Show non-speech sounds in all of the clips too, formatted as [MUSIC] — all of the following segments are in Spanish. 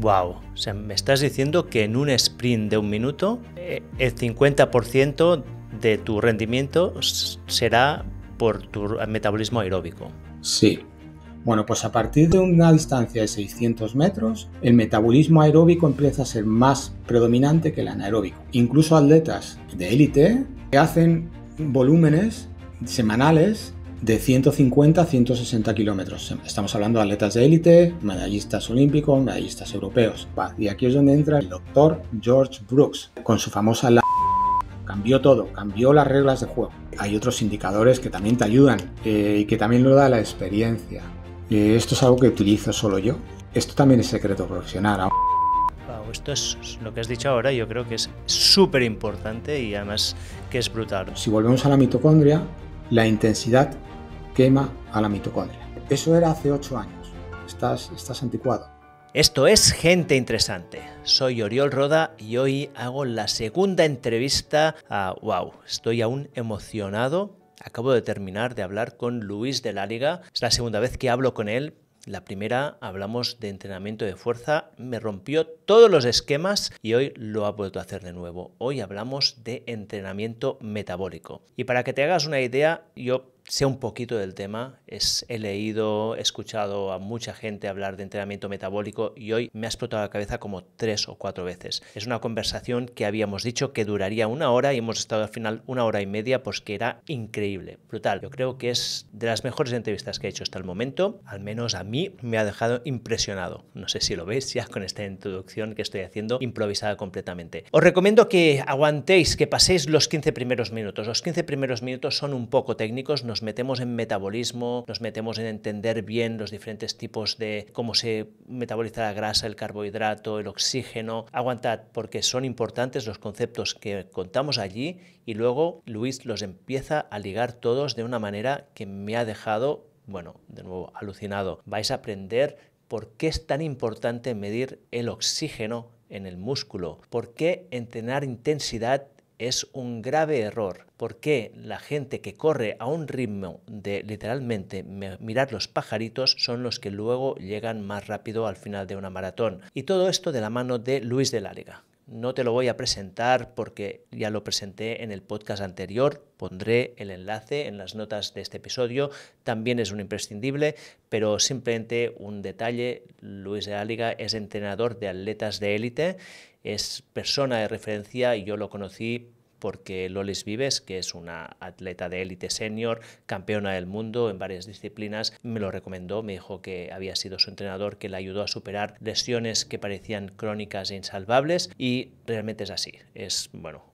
Wow, o sea, me estás diciendo que en un sprint de un minuto eh, el 50% de tu rendimiento será por tu metabolismo aeróbico. Sí. Bueno, pues a partir de una distancia de 600 metros, el metabolismo aeróbico empieza a ser más predominante que el anaeróbico. Incluso atletas de élite que hacen volúmenes semanales de 150 a 160 kilómetros. Estamos hablando de atletas de élite, medallistas olímpicos, medallistas europeos. Y aquí es donde entra el doctor George Brooks con su famosa la cambió todo, cambió las reglas de juego. Hay otros indicadores que también te ayudan eh, y que también lo da la experiencia. Eh, esto es algo que utilizo solo yo. Esto también es secreto profesional. esto es lo que has dicho ahora, yo creo que es súper importante y además que es brutal. Si volvemos a la mitocondria, la intensidad quema a la mitocondria. Eso era hace ocho años. Estás, estás anticuado. Esto es Gente Interesante. Soy Oriol Roda y hoy hago la segunda entrevista a Wow. Estoy aún emocionado. Acabo de terminar de hablar con Luis de la Liga. Es la segunda vez que hablo con él. La primera hablamos de entrenamiento de fuerza, me rompió todos los esquemas y hoy lo ha vuelto a hacer de nuevo. Hoy hablamos de entrenamiento metabólico. Y para que te hagas una idea, yo sé un poquito del tema, he leído, he escuchado a mucha gente hablar de entrenamiento metabólico y hoy me ha explotado la cabeza como tres o cuatro veces. Es una conversación que habíamos dicho que duraría una hora y hemos estado al final una hora y media, pues que era increíble, brutal. Yo creo que es de las mejores entrevistas que he hecho hasta el momento, al menos a mí me ha dejado impresionado. No sé si lo veis ya con esta introducción que estoy haciendo, improvisada completamente. Os recomiendo que aguantéis, que paséis los 15 primeros minutos. Los 15 primeros minutos son un poco técnicos, no nos metemos en metabolismo, nos metemos en entender bien los diferentes tipos de cómo se metaboliza la grasa, el carbohidrato, el oxígeno. Aguantad, porque son importantes los conceptos que contamos allí y luego Luis los empieza a ligar todos de una manera que me ha dejado, bueno, de nuevo, alucinado. Vais a aprender por qué es tan importante medir el oxígeno en el músculo, por qué entrenar intensidad es un grave error porque la gente que corre a un ritmo de literalmente mirar los pajaritos son los que luego llegan más rápido al final de una maratón. Y todo esto de la mano de Luis de Liga. No te lo voy a presentar porque ya lo presenté en el podcast anterior, pondré el enlace en las notas de este episodio, también es un imprescindible, pero simplemente un detalle, Luis de áliga es entrenador de atletas de élite es persona de referencia y yo lo conocí porque Lolis Vives, que es una atleta de élite senior, campeona del mundo en varias disciplinas, me lo recomendó, me dijo que había sido su entrenador que le ayudó a superar lesiones que parecían crónicas e insalvables y realmente es así. Es, bueno,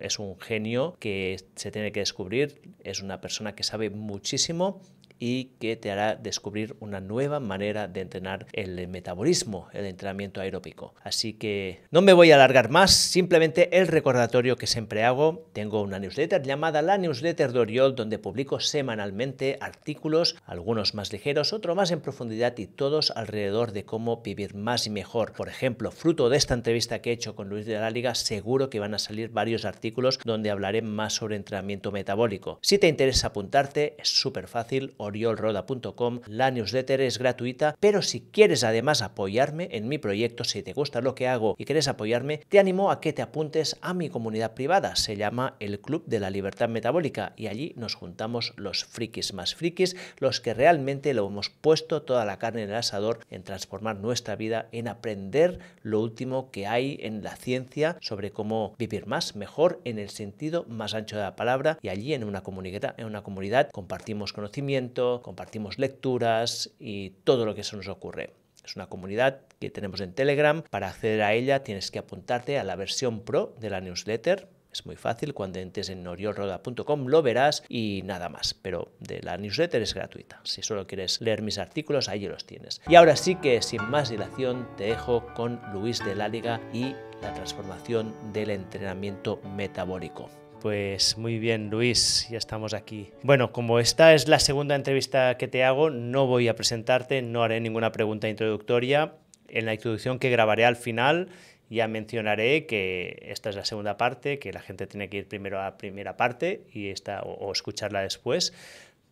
es un genio que se tiene que descubrir, es una persona que sabe muchísimo y que te hará descubrir una nueva manera de entrenar el metabolismo, el entrenamiento aeróbico. Así que no me voy a alargar más, simplemente el recordatorio que siempre hago. Tengo una newsletter llamada la newsletter de Oriol donde publico semanalmente artículos, algunos más ligeros, otros más en profundidad y todos alrededor de cómo vivir más y mejor. Por ejemplo, fruto de esta entrevista que he hecho con Luis de la Liga, seguro que van a salir varios artículos donde hablaré más sobre entrenamiento metabólico. Si te interesa apuntarte, es súper fácil oriolroda.com. La newsletter es gratuita, pero si quieres además apoyarme en mi proyecto, si te gusta lo que hago y quieres apoyarme, te animo a que te apuntes a mi comunidad privada. Se llama el Club de la Libertad Metabólica y allí nos juntamos los frikis más frikis, los que realmente lo hemos puesto toda la carne en el asador en transformar nuestra vida, en aprender lo último que hay en la ciencia sobre cómo vivir más, mejor, en el sentido más ancho de la palabra y allí en una comunidad, en una comunidad compartimos conocimiento compartimos lecturas y todo lo que se nos ocurre. Es una comunidad que tenemos en Telegram. Para acceder a ella tienes que apuntarte a la versión pro de la newsletter. Es muy fácil, cuando entres en oriolroda.com lo verás y nada más. Pero de la newsletter es gratuita. Si solo quieres leer mis artículos, ahí los tienes. Y ahora sí que sin más dilación te dejo con Luis de la y la transformación del entrenamiento metabólico. Pues muy bien, Luis, ya estamos aquí. Bueno, como esta es la segunda entrevista que te hago, no voy a presentarte, no haré ninguna pregunta introductoria. En la introducción que grabaré al final ya mencionaré que esta es la segunda parte, que la gente tiene que ir primero a la primera parte y esta, o, escucharla después,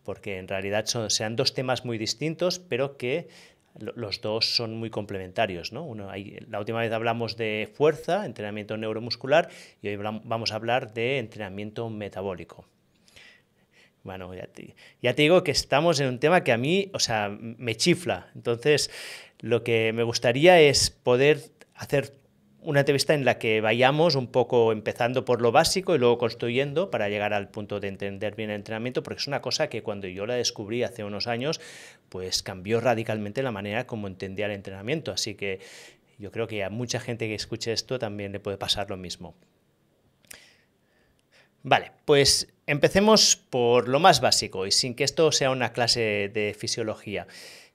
porque en realidad son, dos temas muy distintos, pero que los dos son muy complementarios. ¿no? la última vez hablamos de fuerza, entrenamiento neuromuscular, y hoy vamos a hablar de entrenamiento metabólico. Bueno, ya te, digo que estamos en un tema que a mí, o sea, me chifla. Entonces, lo que me gustaría es poder hacer una entrevista en la que vayamos un poco empezando por lo básico y luego construyendo para llegar al punto de entender bien el entrenamiento, porque es una cosa que cuando yo la descubrí hace unos años, pues cambió radicalmente la manera como entendía el entrenamiento. Así que yo creo que a mucha gente que escuche esto también le puede pasar lo mismo. Vale, pues empecemos por lo más básico y sin que esto sea una clase de fisiología.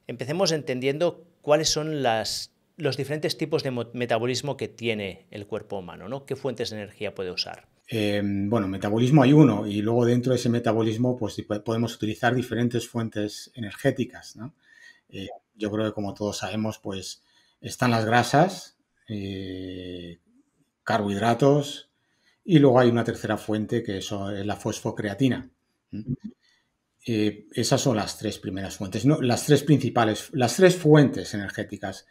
Empecemos entendiendo cuáles son las los diferentes tipos de metabolismo que tiene el cuerpo humano, ¿no? ¿Qué fuentes de energía puede usar? Em, bueno, metabolismo hay uno y luego dentro de ese metabolismo pues podemos utilizar diferentes fuentes energéticas, eh, yo creo que como todos sabemos pues están las grasas, eh, carbohidratos y luego hay una tercera fuente que es la fosfocreatina. Eh, esas son las tres primeras fuentes, las tres principales, las tres fuentes energéticas.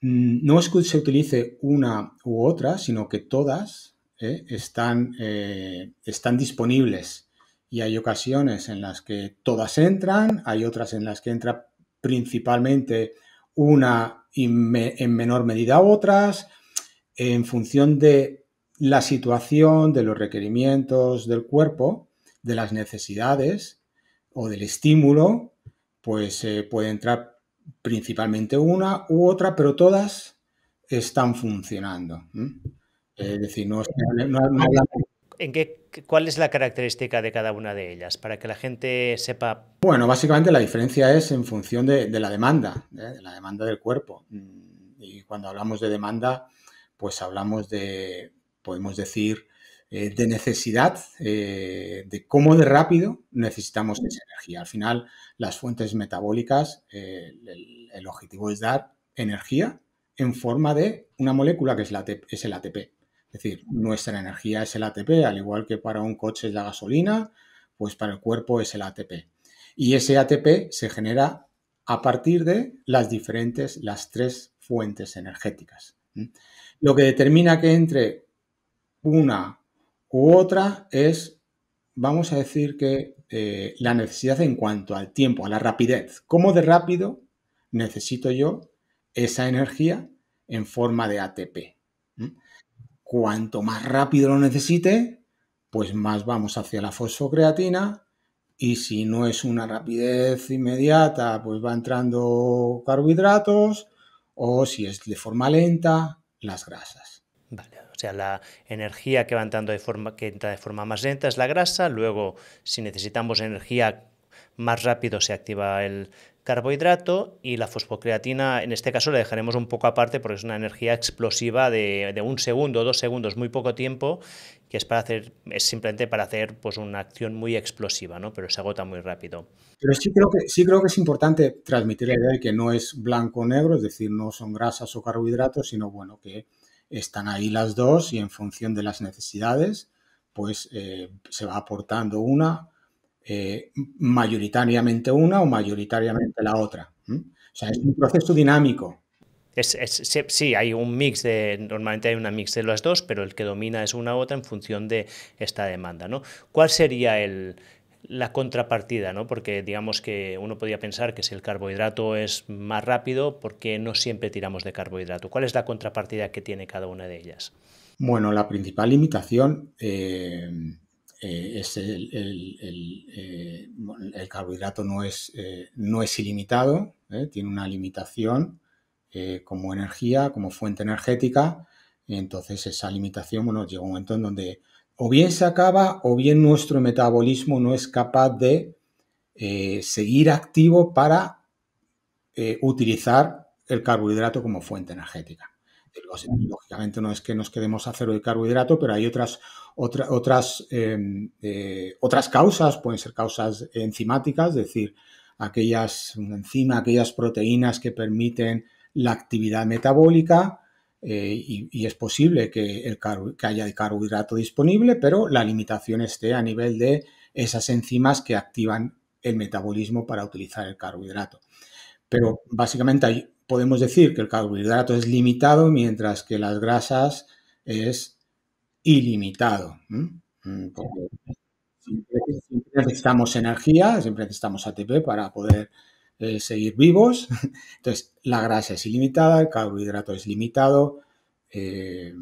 Mm, no es que se utilice una u otra, sino que todas ¿eh? están, eh, están, disponibles. Y hay ocasiones en las que todas entran, hay otras en las que entra principalmente una y en menor medida otras, en función de la situación, de los requerimientos del cuerpo, de las necesidades o del estímulo, pues se eh, puede entrar principalmente una u otra, pero todas están funcionando. Es decir, no, ¿En qué, ¿Cuál es la característica de cada una de ellas para que la gente sepa? Bueno, básicamente la diferencia es en función de, la demanda, ¿eh? de la demanda del cuerpo. Mm, y cuando hablamos de demanda, pues hablamos de, podemos decir, eh, de necesidad, eh, de cómo de rápido necesitamos esa energía. Al final, las fuentes metabólicas, eh, el, objetivo es dar energía en forma de una molécula que es, la, es el ATP. Es decir, nuestra energía es el ATP, al igual que para un coche es la gasolina, pues para el cuerpo es el ATP. Y ese ATP se genera a partir de las diferentes, las tres fuentes energéticas. Lo que determina que entre una otra es, vamos a decir que eh, la necesidad en cuanto al tiempo, a la rapidez. ¿Cómo de rápido necesito yo esa energía en forma de ATP? ¿Mm? Cuanto más rápido lo necesite, pues más vamos hacia la fosfocreatina y si no es una rapidez inmediata, pues va entrando carbohidratos o si es de forma lenta, las grasas. O sea, la energía que va entrando de forma, que entra de forma más lenta es la grasa, luego si necesitamos energía más rápido se activa el carbohidrato y la fosfocreatina en este caso la dejaremos un poco aparte porque es una energía explosiva de, un segundo, dos segundos, muy poco tiempo, que es para hacer, es simplemente para hacer pues una acción muy explosiva, ¿no? Pero se agota muy rápido. Pero sí creo que sí creo que es importante transmitir la idea de que no es blanco o negro, es decir, no son grasas o carbohidratos, sino bueno, que están ahí las dos y en función de las necesidades, pues eh, se va aportando una, eh, mayoritariamente una o mayoritariamente la otra. O sea, es un proceso dinámico. Es, sí, hay un mix de, normalmente hay un mix de las dos, pero el que domina es una u otra en función de esta demanda. ¿no? ¿Cuál sería el, la contrapartida, ¿no? porque digamos que uno podía pensar que si el carbohidrato es más rápido, ¿por qué no siempre tiramos de carbohidrato? ¿Cuál es la contrapartida que tiene cada una de ellas? Bueno, la principal limitación eh, eh, es el, eh, el, carbohidrato no es, no es ilimitado, tiene una limitación como energía, como fuente energética, entonces esa limitación, bueno, llega un momento en donde o bien se acaba o bien nuestro metabolismo no es capaz de eh, seguir activo para eh, utilizar el carbohidrato como fuente energética. Lógicamente no es que nos quedemos a cero de carbohidrato, pero hay otras, otras, em, eh, otras causas, pueden ser causas enzimáticas, es decir, aquellas enzimas, aquellas proteínas que permiten la actividad metabólica, eh, y, es posible que, el que haya carbohidrato disponible, pero la limitación esté a nivel de esas enzimas que activan el metabolismo para utilizar el carbohidrato. Pero básicamente podemos decir que el carbohidrato es limitado, mientras que las grasas es ilimitado. Mm, siempre necesitamos energía, siempre necesitamos ATP para poder eh, seguir vivos. [LAUGHS] Entonces, la grasa es ilimitada, el carbohidrato es limitado eh,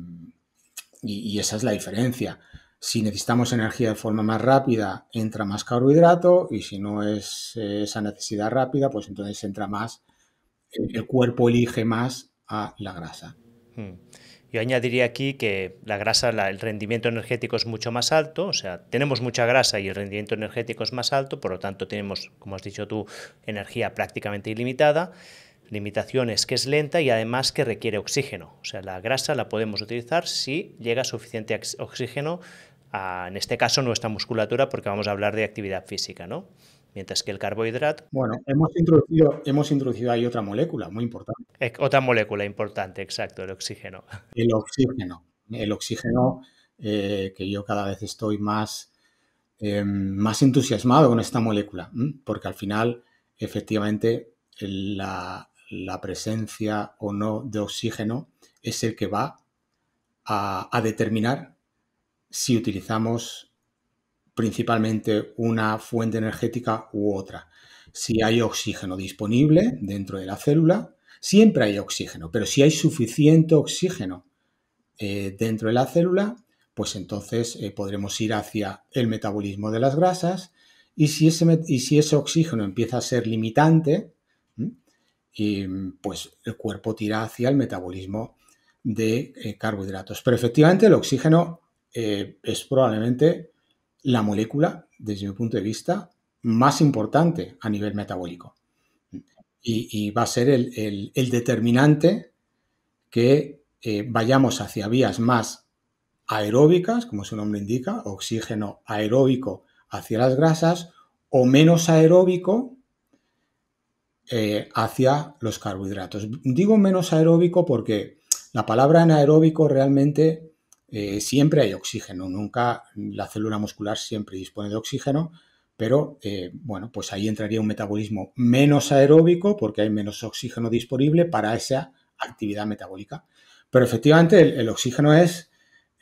y, esa es la diferencia. Si necesitamos energía de forma más rápida, entra más carbohidrato y si no es eh, esa necesidad rápida, pues entonces entra más, el cuerpo elige más a la grasa. Hmm. Yo añadiría aquí que la grasa, el rendimiento energético es mucho más alto, o sea, tenemos mucha grasa y el rendimiento energético es más alto, por lo tanto tenemos, como has dicho tú, energía prácticamente ilimitada, limitaciones que es lenta y además que requiere oxígeno. O sea, la grasa la podemos utilizar si llega suficiente oxígeno a, en este caso, nuestra musculatura, porque vamos a hablar de actividad física, ¿no? Mientras que el carbohidrato. Bueno, hemos introducido, hemos introducido ahí otra molécula muy importante. Otra molécula importante, exacto, el oxígeno. El oxígeno. El oxígeno eh, que yo cada vez estoy más, eh, más entusiasmado con esta molécula, porque al final, efectivamente, la, presencia o no de oxígeno es el que va a, a determinar si utilizamos principalmente una fuente energética u otra. Si hay oxígeno disponible dentro de la célula, siempre hay oxígeno, pero si hay suficiente oxígeno eh, dentro de la célula, pues entonces eh, podremos ir hacia el metabolismo de las grasas y si ese, y si ese oxígeno empieza a ser limitante, pues el cuerpo tira hacia el metabolismo de eh, carbohidratos. Pero efectivamente el oxígeno es probablemente la molécula, desde mi punto de vista, más importante a nivel metabólico. Y, va a ser el, determinante que eh, vayamos hacia vías más aeróbicas, como su nombre indica, oxígeno aeróbico hacia las grasas, o menos aeróbico eh, hacia los carbohidratos. Digo menos aeróbico porque la palabra anaeróbico realmente eh, siempre hay oxígeno, nunca la célula muscular siempre dispone de oxígeno, pero eh, bueno, pues ahí entraría un metabolismo menos aeróbico porque hay menos oxígeno disponible para esa actividad metabólica. Pero efectivamente el, oxígeno es,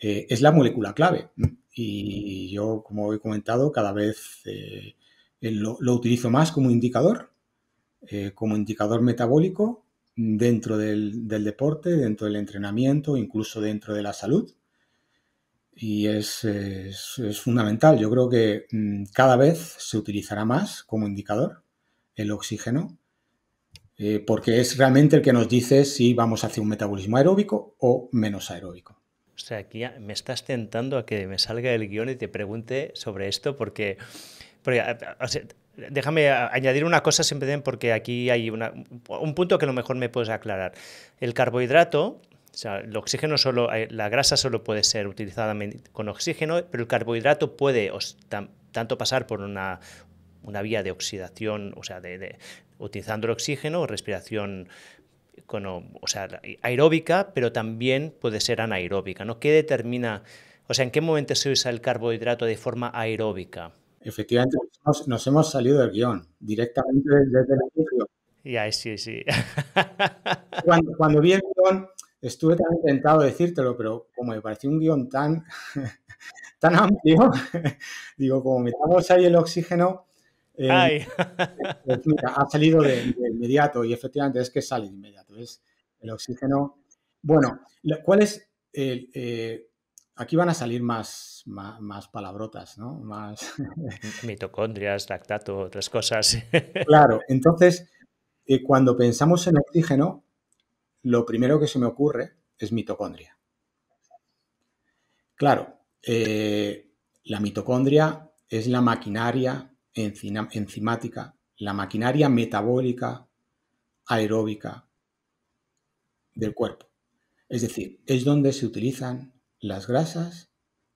eh, es la molécula clave y yo, como he comentado, cada vez lo, utilizo más como indicador, como indicador metabólico dentro del, deporte, dentro del entrenamiento, incluso dentro de la salud y es, fundamental. Yo creo que mm, cada vez se utilizará más como indicador el oxígeno, eh, porque es realmente el que nos dice si vamos hacia un metabolismo aeróbico o menos aeróbico. O sea, aquí me estás tentando a que me salga el guión y te pregunte sobre esto, porque, porque déjame añadir una cosa simplemente porque aquí hay un punto que a lo mejor me puedes aclarar. El carbohidrato o sea, el oxígeno solo, eh, la grasa solo puede ser utilizada con oxígeno, pero el carbohidrato puede tanto pasar por una, vía de oxidación, o sea, de, utilizando el oxígeno, respiración o, sea, aeróbica, pero también puede ser anaeróbica. ¿no? ¿Qué determina, o sea, en qué momento se usa el carbohidrato de forma aeróbica? Efectivamente, nos, hemos salido del guión, directamente desde el inicio. Ya, sí, sí. [LAUGHS] cuando, cuando el guión, Estuve tan intentado decírtelo, pero como me pareció un guión tan, [LAUGHS] tan amplio, [LAUGHS] digo, como metamos ahí el oxígeno, eh, [LAUGHS] pues ha salido de, inmediato y efectivamente es que sale de inmediato, es el oxígeno. Bueno, ¿cuál es eh, aquí van a salir más, más, palabrotas, ¿no? Más... Mitocondrias, lactato, otras cosas. claro, entonces, eh, cuando pensamos en oxígeno, lo primero que se me ocurre es mitocondria. Claro, eh, la mitocondria es la maquinaria enzimática, la maquinaria metabólica aeróbica del cuerpo. Es decir, es donde se utilizan las grasas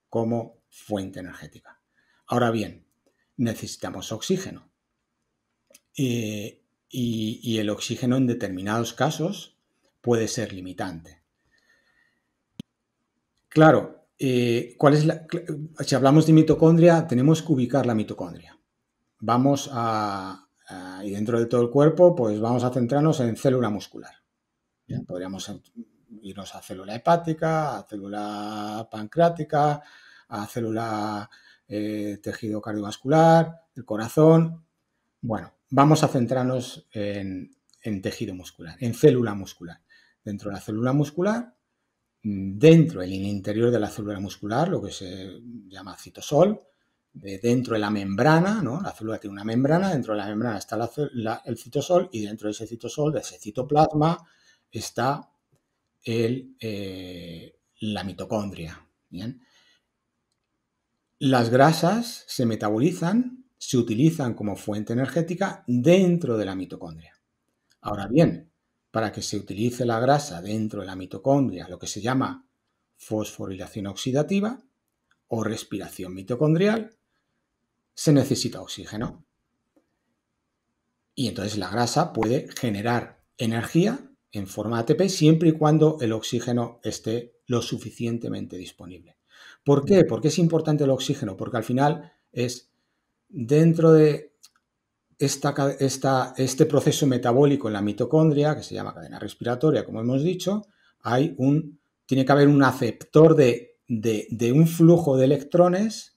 como fuente energética. Ahora bien, necesitamos oxígeno. Eh, y el oxígeno en determinados casos puede ser limitante. Claro, eh, ¿cuál es si hablamos de mitocondria, tenemos que ubicar la mitocondria. Vamos a, y dentro de todo el cuerpo, pues vamos a centrarnos en célula muscular. Podríamos irnos a célula hepática, a célula pancrática, a célula eh, tejido cardiovascular, el corazón. Bueno, vamos a centrarnos en tejido muscular, en célula muscular dentro de la célula muscular, mm, dentro, en el interior de la célula muscular, lo que se llama citosol, de dentro de la membrana, ¿no? La célula tiene una membrana, dentro de la membrana está el citosol y dentro de ese citosol, de ese citoplasma, está el, eh, la mitocondria. Las grasas se metabolizan, se utilizan como fuente energética dentro de la mitocondria. Ahora bien, para que se utilice la grasa dentro de la mitocondria, lo que se llama fosforilación oxidativa o respiración mitocondrial, se necesita oxígeno. Y entonces la grasa puede generar energía en forma ATP siempre y cuando el oxígeno esté lo suficientemente disponible. ¿Por qué? Porque es importante el oxígeno, porque al final es dentro de este proceso metabólico en la mitocondria, que se llama cadena respiratoria, como hemos dicho, hay un, tiene que haber un aceptor de, un flujo de electrones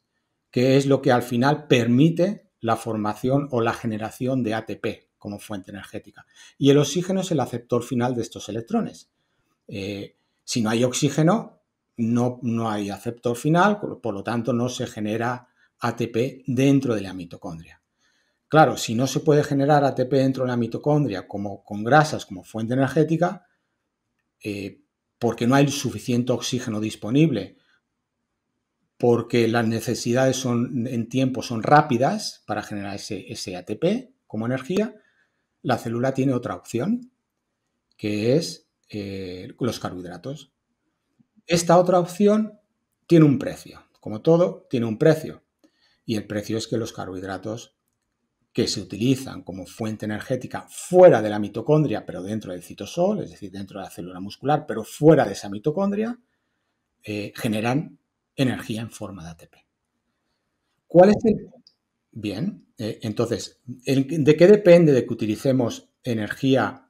que es lo que al final permite la formación o la generación de ATP como fuente energética. Y el oxígeno es el aceptor final de estos electrones. Eh, si no hay oxígeno, no, no hay aceptor final, por lo tanto no se genera ATP dentro de la mitocondria. Claro, si no se puede generar ATP dentro de la mitocondria como con grasas como fuente energética, eh, porque no hay suficiente oxígeno disponible, porque las necesidades son, en tiempo son rápidas para generar ese, ATP como energía, la célula tiene otra opción, que es eh, los carbohidratos. Esta otra opción tiene un precio, como todo, tiene un precio. Y el precio es que los carbohidratos que se utilizan como fuente energética fuera de la mitocondria, pero dentro del citosol, es decir, dentro de la célula muscular, pero fuera de esa mitocondria, eh, generan energía en forma de ATP. ¿Cuál es el...? Bien, eh, entonces, ¿de qué depende de que utilicemos energía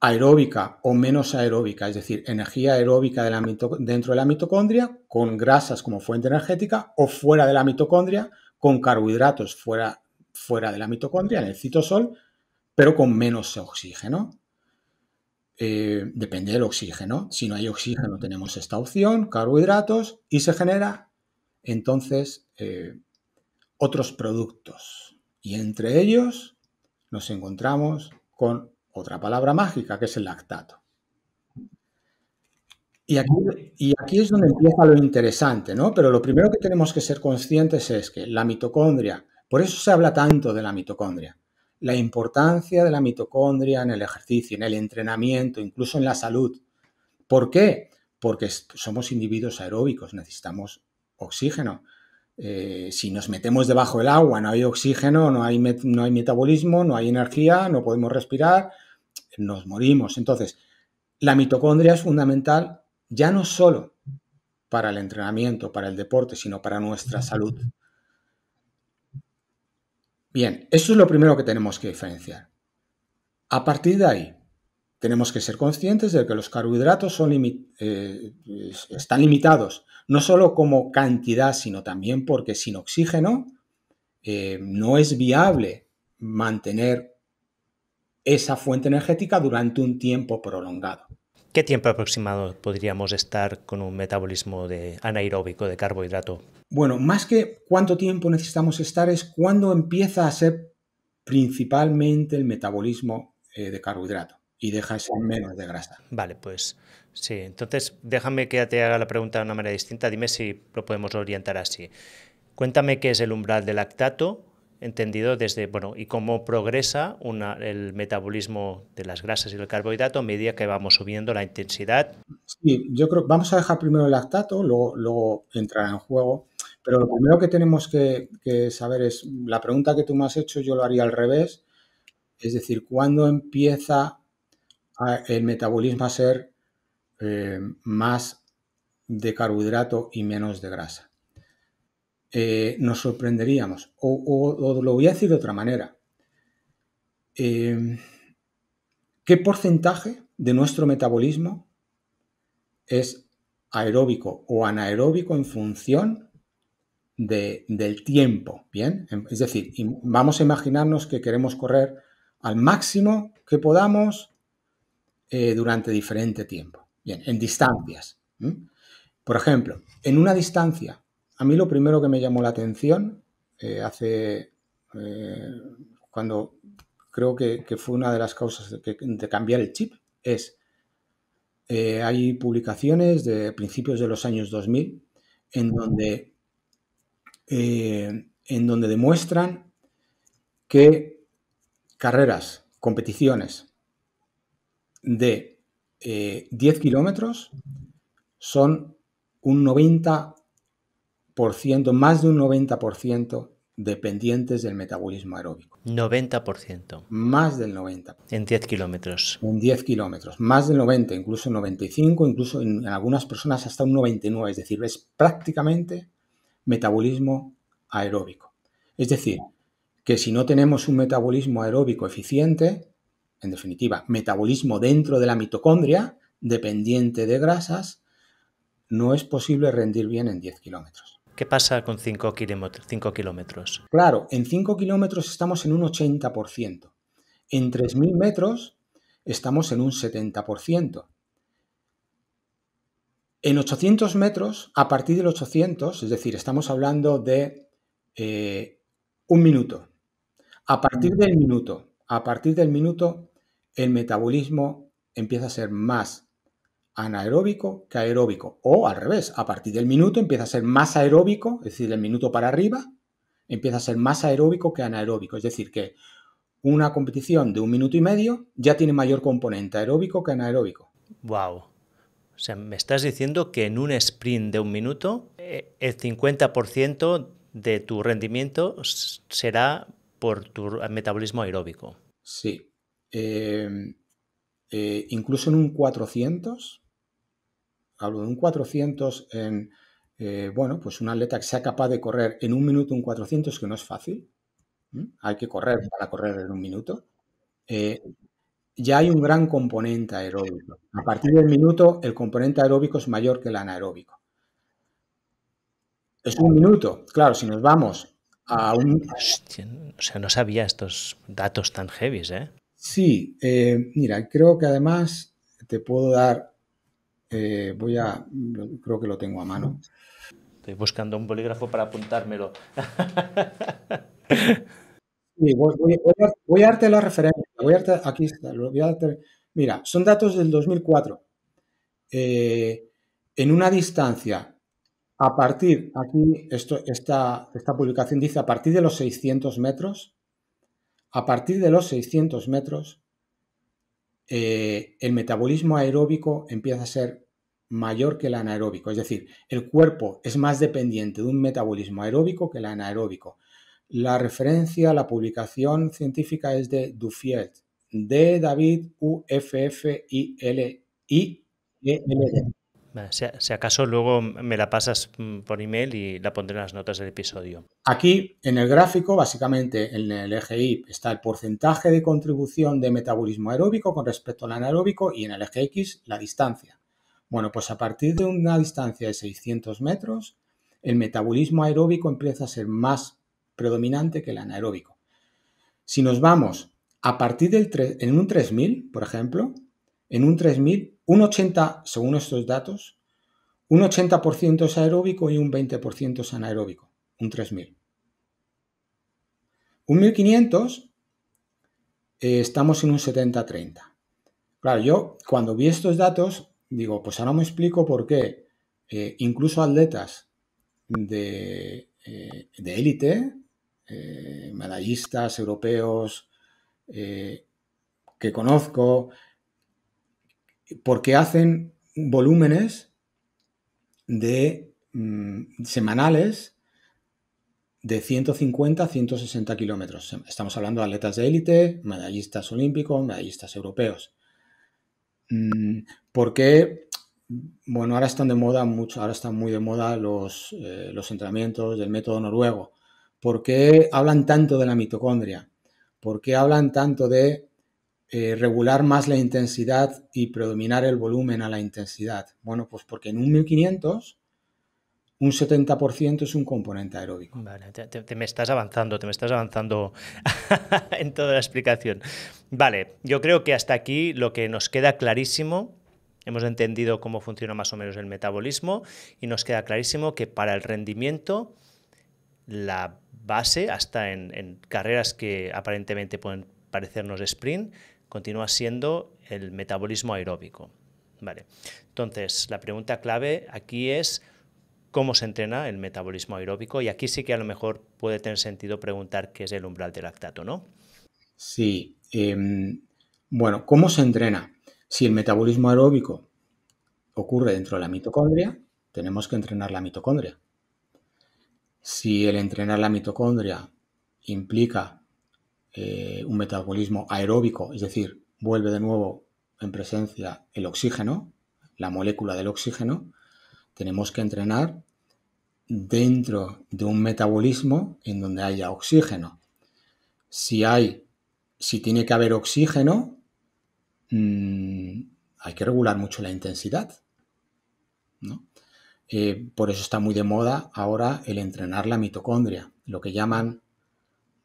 aeróbica o menos aeróbica? Es decir, energía aeróbica dentro de la mitocondria con grasas como fuente energética o fuera de la mitocondria con carbohidratos fuera fuera de la mitocondria, en el citosol, pero con menos oxígeno. Eh, depende del oxígeno. Si no hay oxígeno tenemos esta opción, carbohidratos, y se genera entonces eh, otros productos. Y entre ellos nos encontramos con otra palabra mágica que es el lactato. Y aquí, y aquí, es donde empieza lo interesante, ¿no? Pero lo primero que tenemos que ser conscientes es que la mitocondria por eso se habla tanto de la mitocondria. La importancia de la mitocondria en el ejercicio, en el entrenamiento, incluso en la salud. ¿Por qué? Porque somos individuos aeróbicos, necesitamos oxígeno. Eh, si nos metemos debajo del agua, no hay oxígeno, no hay, no hay metabolismo, no hay energía, no podemos respirar, nos morimos. Entonces, la mitocondria es fundamental ya no solo para el entrenamiento, para el deporte, sino para nuestra salud. Bien, eso es lo primero que tenemos que diferenciar. A partir de ahí, tenemos que ser conscientes de que los carbohidratos eh, están limitados, no solo como cantidad, sino también porque sin oxígeno eh, no es viable mantener esa fuente energética durante un tiempo prolongado. ¿Qué tiempo aproximado podríamos estar con un metabolismo anaeróbico de carbohidrato bueno, más que cuánto tiempo necesitamos estar es cuándo empieza a ser principalmente el metabolismo eh, de carbohidrato y deja ser menos de grasa. Vale, pues sí. Entonces, déjame que te haga la pregunta de una manera distinta. Dime si lo podemos orientar así. Cuéntame qué es el umbral de lactato, entendido desde, bueno, y cómo progresa el metabolismo de las grasas y el carbohidrato a medida que vamos subiendo la intensidad. Sí, yo creo vamos a dejar primero el lactato, luego, luego entrará en juego pero lo primero que tenemos que, saber es, la pregunta que tú me has hecho yo lo haría al revés, es decir, ¿cuándo empieza el metabolismo a ser eh, más de carbohidrato y menos de grasa? Eh, nos sorprenderíamos, o, lo voy a decir de otra manera. Eh, ¿Qué porcentaje de nuestro metabolismo es aeróbico o anaeróbico en función del tiempo, ¿bien? Em, es decir, vamos a imaginarnos que queremos correr al máximo que podamos eh, durante diferente tiempo, bien, en distancias. Por ejemplo, en una distancia, a mí lo primero que me llamó la atención eh, hace, eh, cuando creo que, fue una de las causas de, de cambiar el chip, es, hay publicaciones de principios de los años 2000 en donde eh, en donde demuestran que carreras, competiciones de 10 eh, kilómetros son un 90%, más de un 90% dependientes del metabolismo aeróbico. 90%. Más del 90%. En 10 kilómetros. En 10 kilómetros, más del 90, incluso 95, incluso en algunas personas hasta un 99, es decir, es prácticamente metabolismo aeróbico. Es decir, que si no tenemos un metabolismo aeróbico eficiente, en definitiva, metabolismo dentro de la mitocondria, dependiente de grasas, no es posible rendir bien en 10 kilómetros. ¿Qué pasa con 5 kilómetros? Claro, en 5 kilómetros estamos en un 80%. En 3.000 metros estamos en un 70%. En 800 metros, a partir del 800, es decir, estamos hablando de eh, un minuto. A partir mm. del minuto, a partir del minuto, el metabolismo empieza a ser más anaeróbico que aeróbico. O al revés, a partir del minuto empieza a ser más aeróbico, es decir, el minuto para arriba, empieza a ser más aeróbico que anaeróbico. Es decir, que una competición de un minuto y medio ya tiene mayor componente aeróbico que anaeróbico. ¡Wow! O sea, me estás diciendo que en un sprint de un minuto, eh, el 50% de tu rendimiento será por tu metabolismo aeróbico. Sí. Em, eh, incluso en un 400, hablo de un 400 en, eh, bueno, pues un atleta que sea capaz de correr en un minuto un 400, que no es fácil. Hay que correr para correr en un minuto ya hay un gran componente aeróbico. A partir del minuto, el componente aeróbico es mayor que el anaeróbico. Es un minuto. Claro, si nos vamos a un... o sea, no sabía estos datos tan heavy, ¿eh? Sí, eh, mira, creo que además te puedo dar... Eh, voy a... Creo que lo tengo a mano. Estoy buscando un bolígrafo para apuntármelo. [LAUGHS] voy, a, darte la referencia. Voy a darte, aquí mira, son datos del 2004. Eh, en una distancia, a partir, aquí esto, esta, publicación dice, a partir de los 600 metros, a partir de los 600 metros, eh, el metabolismo aeróbico empieza a ser mayor que el anaeróbico. Es decir, el cuerpo es más dependiente de un metabolismo aeróbico que el anaeróbico. La referencia a la publicación científica es de Dufiet, D. David U. F. F. I. L. I. E. Si, acaso luego me la pasas mm, por email y la pondré en las notas del episodio. Aquí en el gráfico, básicamente en el eje Y está el porcentaje de contribución de metabolismo aeróbico con respecto al anaeróbico y en el eje X la distancia. Bueno, pues a partir de una distancia de 600 metros, el metabolismo aeróbico empieza a ser más predominante que el anaeróbico. Si nos vamos a partir del 3, en un 3000, por ejemplo, en un 3000, un 80, según estos datos, un 80% es aeróbico y un 20% es anaeróbico, un 3000. Un 1500 eh, estamos en un 70-30. Claro, yo cuando vi estos datos, digo, pues ahora me explico por qué eh, incluso atletas de, eh, de élite eh, medallistas europeos eh, que conozco, porque hacen volúmenes de mm, semanales de 150 a 160 kilómetros. Estamos hablando de atletas de élite, medallistas olímpicos, medallistas europeos. Mm, porque, bueno, ahora están de moda mucho, ahora están muy de moda los eh, entrenamientos del método noruego ¿Por qué hablan tanto de la mitocondria? ¿Por qué hablan tanto de eh, regular más la intensidad y predominar el volumen a la intensidad? Bueno, pues porque en un 1500 un 70% es un componente aeróbico. Vale, te, me estás avanzando, te me estás avanzando [LAUGHS] en toda la explicación. Vale, yo creo que hasta aquí lo que nos queda clarísimo, hemos entendido cómo funciona más o menos el metabolismo y nos queda clarísimo que para el rendimiento la base, hasta en, carreras que aparentemente pueden parecernos sprint, continúa siendo el metabolismo aeróbico. Vale. Entonces, la pregunta clave aquí es cómo se entrena el metabolismo aeróbico y aquí sí que a lo mejor puede tener sentido preguntar qué es el umbral de lactato, ¿no? Sí. Em, bueno, ¿cómo se entrena? Si el metabolismo aeróbico ocurre dentro de la mitocondria, tenemos que entrenar la mitocondria. Si el entrenar la mitocondria implica eh, un metabolismo aeróbico, es decir, vuelve de nuevo en presencia el oxígeno, la molécula del oxígeno, tenemos que entrenar dentro de un metabolismo en donde haya oxígeno. Si hay, si tiene que haber oxígeno, mm, hay que regular mucho la intensidad. ¿no? Eh, por eso está muy de moda ahora el entrenar la mitocondria, lo que llaman,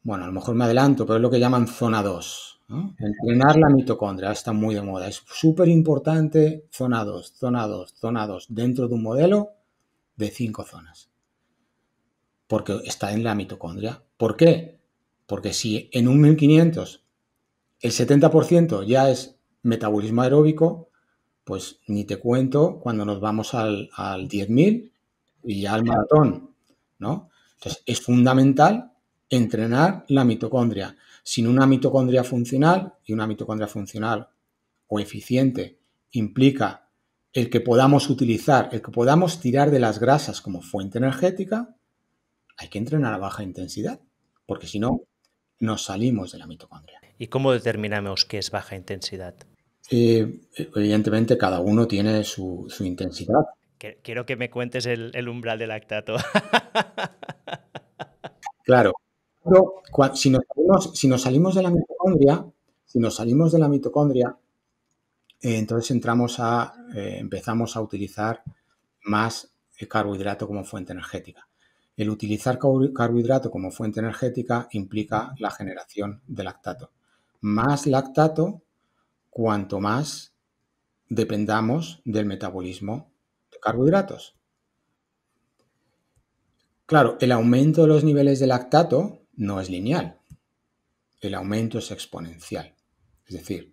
bueno, a lo mejor me adelanto, pero es lo que llaman zona 2. Entrenar la mitocondria está muy de moda. Es súper importante zona 2, zona 2, zona 2, dentro de un modelo de 5 zonas. Porque está en la mitocondria. ¿Por qué? Porque si en un 1500 el 70% ya es metabolismo aeróbico, pues ni te cuento cuando nos vamos al, 10.000 y al maratón, ¿no? Entonces, es fundamental entrenar la mitocondria. Sin una mitocondria funcional y una mitocondria funcional o eficiente implica el que podamos utilizar, el que podamos tirar de las grasas como fuente energética, hay que entrenar a baja intensidad, porque si no, nos salimos de la mitocondria. ¿Y cómo determinamos qué es baja intensidad? Eh, evidentemente cada uno tiene su, intensidad. Quiero que me cuentes el, umbral de lactato. [LAUGHS] claro. si, nos salimos, de la mitocondria, si nos salimos de la mitocondria, eh, entonces entramos a, eh, empezamos a utilizar más carbohidrato como fuente energética. El utilizar carbohidrato como fuente energética implica la generación de lactato. Más lactato cuanto más dependamos del metabolismo de carbohidratos. Claro, el aumento de los niveles de lactato no es lineal, el aumento es exponencial. Es decir,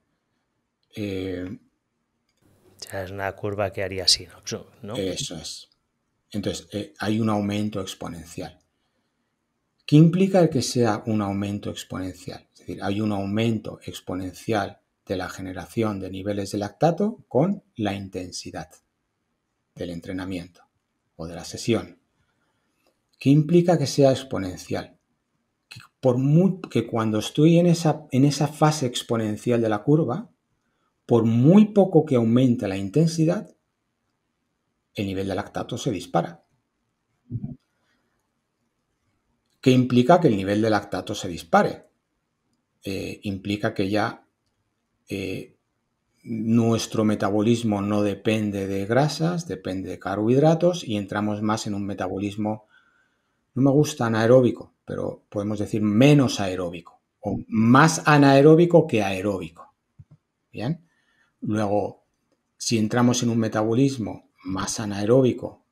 eh, es una curva que haría así, ¿no? Eso es. Entonces, eh, hay un aumento exponencial. ¿Qué implica el que sea un aumento exponencial? Es decir, hay un aumento exponencial de la generación de niveles de lactato con la intensidad del entrenamiento o de la sesión, que implica que sea exponencial. Que, cuando estoy en esa, en esa fase exponencial de la curva, por muy poco que aumente la intensidad, el nivel de lactato se dispara. ¿Qué implica que el nivel de lactato se dispare? Eh, implica que ya eh, nuestro metabolismo no depende de grasas, depende de carbohidratos y entramos más en un metabolismo, no me gusta anaeróbico, pero podemos decir menos aeróbico o más anaeróbico que aeróbico. Bien. Luego, si entramos en un metabolismo más anaeróbico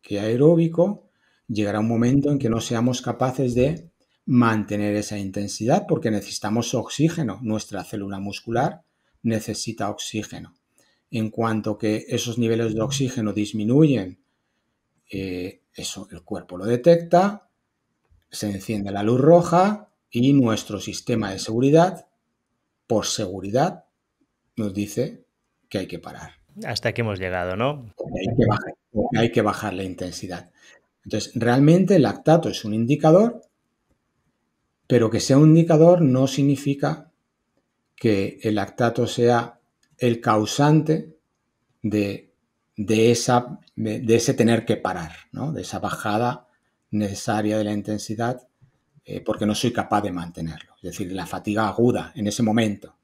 que aeróbico, llegará un momento en que no seamos capaces de mantener esa intensidad porque necesitamos oxígeno. Nuestra célula muscular necesita oxígeno. En cuanto que esos niveles de oxígeno disminuyen, eh, eso el cuerpo lo detecta, se enciende la luz roja y nuestro sistema de seguridad, por seguridad, nos dice que hay que parar. Hasta aquí hemos llegado, ¿no? Hay que bajar, hay que bajar la intensidad. Entonces, realmente el lactato es un indicador pero que sea un indicador no significa que el lactato sea el causante de, esa, de, ese tener que parar, de esa bajada necesaria de la intensidad eh, porque no soy capaz de mantenerlo. Es decir, la fatiga aguda en ese momento.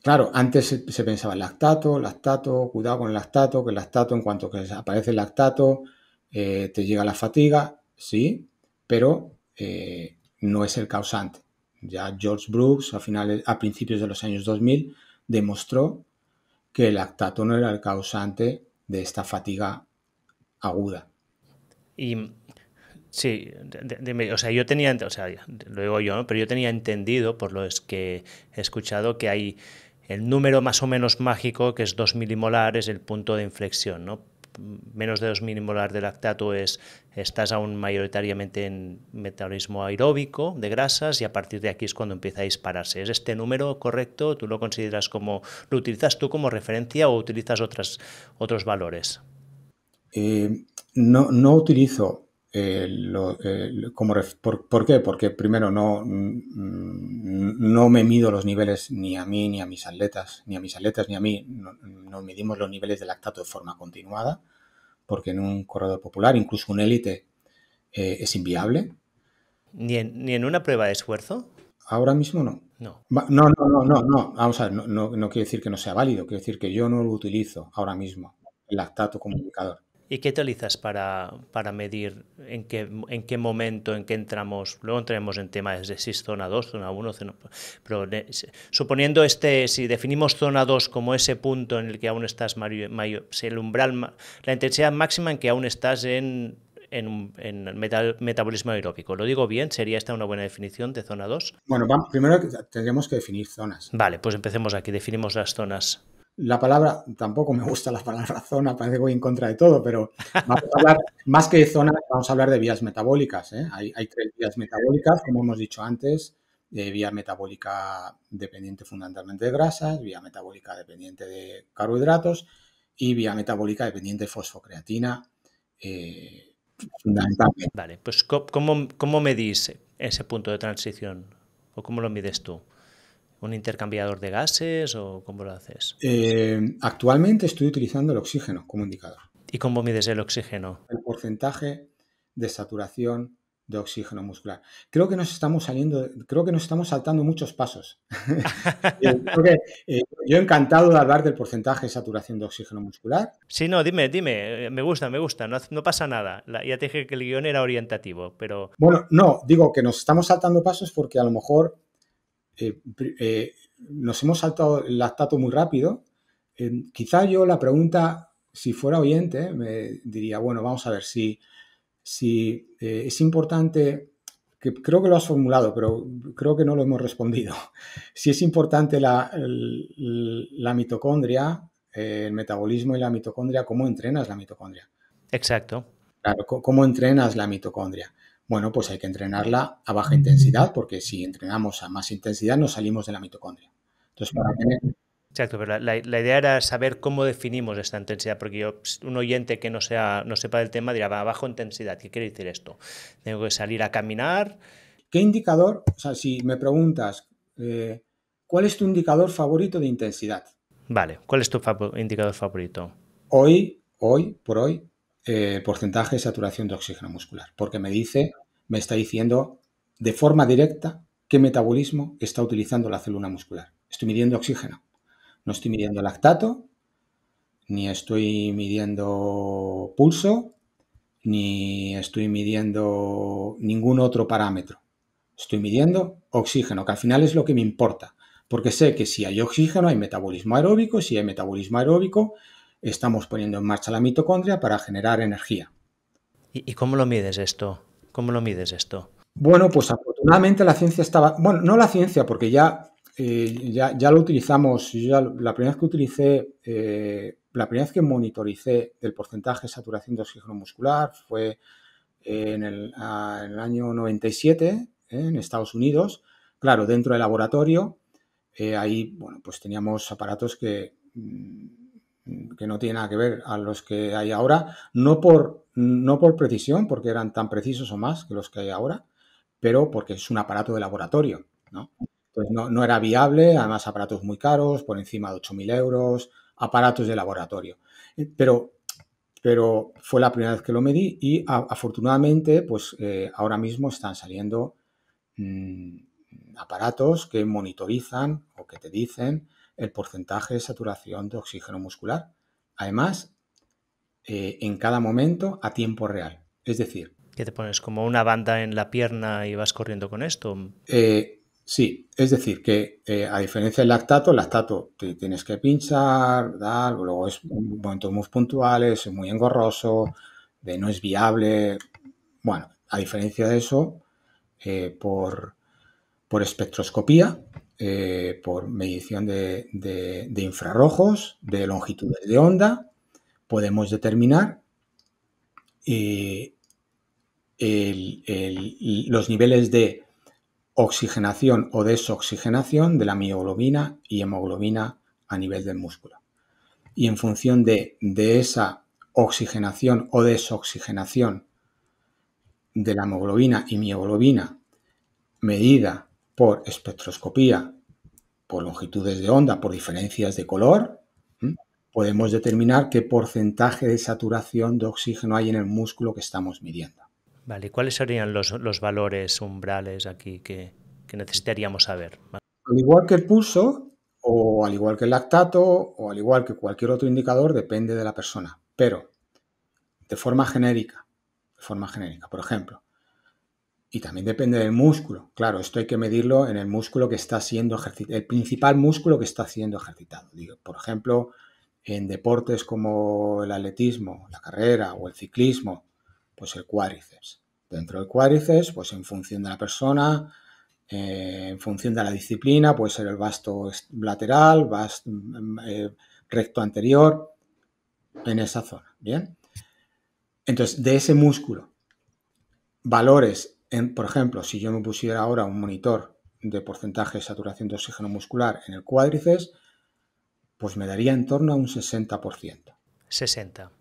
Claro, antes se, pensaba en lactato, lactato, cuidado con el lactato, que el lactato, en cuanto que aparece el lactato, eh, te llega la fatiga, sí, pero eh, no es el causante. Ya George Brooks, a, finales, a principios de los años 2000, demostró que el lactato no era el causante de esta fatiga aguda. Y sí, o sea, yo tenía, o sea, lo digo yo, pero yo tenía entendido por lo que he escuchado que hay el número más o menos mágico que es 2 milimolares el punto de inflexión, ¿no? menos de 2.000 molar de lactato es estás aún mayoritariamente en metabolismo aeróbico de grasas y a partir de aquí es cuando empieza a dispararse. ¿Es este número correcto? ¿Tú lo consideras como, lo utilizas tú como referencia o utilizas otros valores? Eh, no utilizo eh, eh, como por, qué? Porque primero no, mm, no me mido los niveles ni a mí, ni a mis atletas, ni a mis atletas, ni a mí. No, medimos los niveles de lactato de forma continuada, porque en un corredor popular, incluso un élite, eh, es inviable. ¿Ni en, una prueba de esfuerzo? Ahora mismo no. No. No, no, no, no, Vamos a no quiere decir que no sea válido, quiere decir que yo no lo utilizo ahora mismo, el lactato como indicador. ¿Y qué utilizas para, para medir en qué, en qué momento, en qué entramos? Luego entraremos en temas de si zona 2, zona 1, pero eh, suponiendo este, si definimos zona 2 como ese punto en el que aún estás mayor, mayor el umbral, la intensidad máxima en que aún estás en, en, metal, metabolismo aeróbico. ¿Lo digo bien? ¿Sería esta una buena definición de zona 2? Bueno, primero tendríamos que definir zonas. Vale, pues empecemos aquí, definimos las zonas la palabra, tampoco me gusta la palabra [LAUGHS] zona, parece que voy en contra de todo, pero más que zona, vamos a hablar de vías metabólicas. ¿eh? Hay, tres vías metabólicas, como hemos dicho antes, eh, vía metabólica dependiente fundamentalmente de grasas, vía metabólica dependiente de carbohidratos y vía metabólica dependiente de fosfocreatina. Eh, vale, pues cómo medís ese punto de transición? ¿O cómo lo mides tú? un intercambiador de gases o cómo lo haces? Eh, actualmente estoy utilizando el oxígeno como indicador. ¿Y cómo mides el oxígeno? El porcentaje de saturación de oxígeno muscular. Creo que nos estamos saliendo, creo que nos estamos saltando muchos pasos. [LAUGHS] Eh, creo que, eh, yo encantado de hablar del porcentaje de saturación de oxígeno muscular. Sí, no, dime, dime, me gusta, me gusta, no, pasa nada. ya te dije que el guión era orientativo, pero... Bueno, no, digo que nos estamos saltando pasos porque a lo mejor eh, eh, nos hemos saltado el lactato muy rápido. Eh, quizá yo la pregunta, si fuera oyente, me diría, bueno, vamos a ver si, es importante, que creo que lo has formulado, pero creo que no lo hemos respondido, [LAUGHS] si es importante la, mitocondria, el metabolismo y la mitocondria, ¿cómo entrenas la mitocondria? Exacto. ¿cómo entrenas la mitocondria? bueno, pues hay que entrenarla a baja intensidad, porque si entrenamos a más intensidad nos salimos de la mitocondria. Entonces, Exacto, pero la, idea era saber cómo definimos esta intensidad, porque yo, un oyente que no, sea, no sepa del tema dirá, bajo intensidad, ¿qué quiere decir esto? ¿Tengo que salir a caminar? ¿Qué indicador, o sea, si me preguntas, eh, ¿cuál es tu indicador favorito de intensidad? Vale, ¿cuál es tu indicador favorito? Hoy, hoy, por hoy, eh, porcentaje de saturación de oxígeno muscular, porque me dice, me está diciendo de forma directa qué metabolismo está utilizando la célula muscular. Estoy midiendo oxígeno, no estoy midiendo lactato, ni estoy midiendo pulso, ni estoy midiendo ningún otro parámetro. Estoy midiendo oxígeno, que al final es lo que me importa, porque sé que si hay oxígeno hay metabolismo aeróbico, si hay metabolismo aeróbico estamos poniendo en marcha la mitocondria para generar energía. ¿Y, cómo lo mides esto? ¿Cómo lo mides esto? Bueno, pues afortunadamente la ciencia estaba. Bueno, no la ciencia, porque ya, eh, ya, lo utilizamos. la primera vez que utilicé, eh, la primera vez que monitoricé el porcentaje de saturación de oxígeno muscular fue eh, en, el, año 97 en Estados Unidos. Claro, dentro del laboratorio, ahí, bueno, pues teníamos aparatos que. Mm, que no tiene nada que ver a los que hay ahora, no por, precisión, porque eran tan precisos o más que los que hay ahora, pero porque es un aparato de laboratorio, ¿no? Entonces no, era viable, además aparatos muy caros, por encima de 8.000 euros, aparatos de laboratorio. Eh, pero, fue la primera vez que lo medí y afortunadamente, pues eh, ahora mismo están saliendo mm, aparatos que monitorizan o que te dicen el porcentaje de saturación de oxígeno muscular. Además, eh, en cada momento a tiempo real. Es decir... Que te pones? ¿Como una banda en la pierna y vas corriendo con esto? Eh, sí, es decir, que eh, a diferencia del lactato, el lactato te tienes que pinchar, luego es momentos muy puntuales, es muy engorroso, de no es viable. Bueno, a diferencia de eso, por, por espectroscopía, eh, por medición de, infrarrojos, de longitudes de onda, podemos determinar eh, los niveles de oxigenación o desoxigenación de la mioglobina y hemoglobina a nivel del músculo. Y en función de, de esa oxigenación o desoxigenación de la hemoglobina y mioglobina medida por espectroscopía, por longitudes de onda, por diferencias de color, podemos determinar qué porcentaje de saturación de oxígeno hay en el músculo que estamos midiendo. Vale, ¿cuáles serían los, valores umbrales aquí que, que necesitaríamos saber? Al igual que el pulso, o al igual que el lactato, o al igual que cualquier otro indicador, depende de la persona. Pero, de forma genérica, de forma genérica, por ejemplo, y también depende del músculo. Claro, esto hay que medirlo en el músculo que está siendo ejercitado, el principal músculo que está siendo ejercitado. por ejemplo, en deportes como el atletismo, la carrera o el ciclismo, pues el cuádriceps. Dentro del cuádriceps, pues en función de la persona, eh, en función de la disciplina, puede ser el vasto lateral, vasto, mm, eh, recto anterior, en esa zona, ¿bien? Entonces, de ese músculo, valores por ejemplo, si yo me pusiera ahora un monitor de porcentaje de saturación de oxígeno muscular en el cuádriceps, pues me daría en torno a un 60%. 60.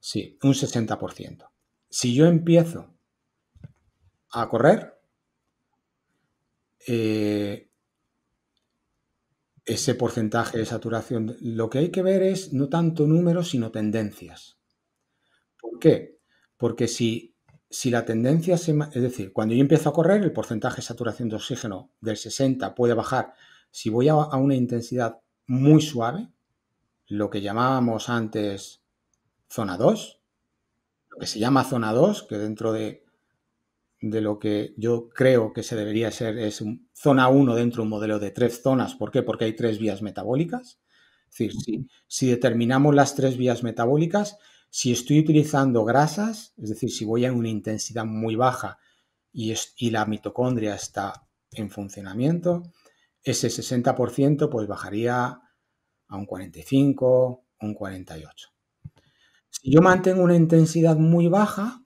Sí, un 60%. Si yo empiezo a correr, eh, ese porcentaje de saturación, lo que hay que ver es no tanto números, sino tendencias. ¿Por qué? Porque si si la tendencia se... Es decir, cuando yo empiezo a correr, el porcentaje de saturación de oxígeno del 60 puede bajar. Si voy a, una intensidad muy suave, lo que llamábamos antes zona 2, lo que se llama zona 2, que dentro de, de lo que yo creo que se debería ser es zona 1 dentro de un modelo de tres zonas. ¿Por qué? Porque hay tres vías metabólicas. Es decir, si, si determinamos las tres vías metabólicas, si estoy utilizando grasas, es decir, si voy a una intensidad muy baja y, y la mitocondria está en funcionamiento, ese 60% pues bajaría a un 45, un 48. Si yo mantengo una intensidad muy baja,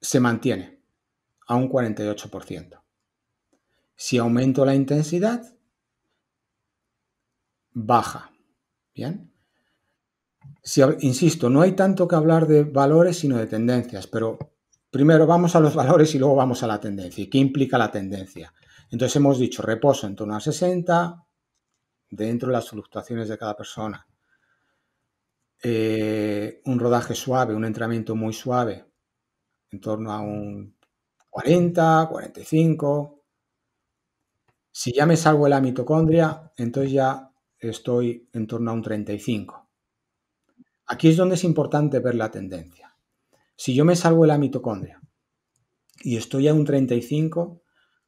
se mantiene a un 48%. Si aumento la intensidad, baja. ¿Bien? si, insisto, no hay tanto que hablar de valores, sino de tendencias, pero primero vamos a los [LAUGHS] valores y luego vamos a la tendencia. ¿Y qué implica la tendencia? Entonces hemos dicho reposo en torno a 60, dentro de las fluctuaciones de cada persona. Eh, un rodaje suave, un entrenamiento muy suave, en torno a un 40, 45. Si ya me salgo de la mitocondria, entonces ya estoy en torno a un 35. Aquí es donde es importante ver la tendencia. Si yo me salgo de la mitocondria y estoy a un 35,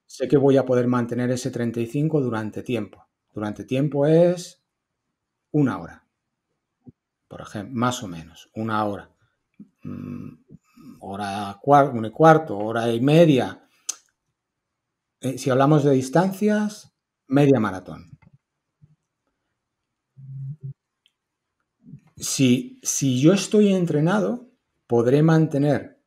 sé que voy a poder mantener ese 35 durante tiempo. Durante tiempo es una hora, por ejemplo, más o menos, una hora. Mm, hora y cuarto, hora y media. Eh, si hablamos de distancias, media maratón. Si, yo estoy entrenado, podré mantener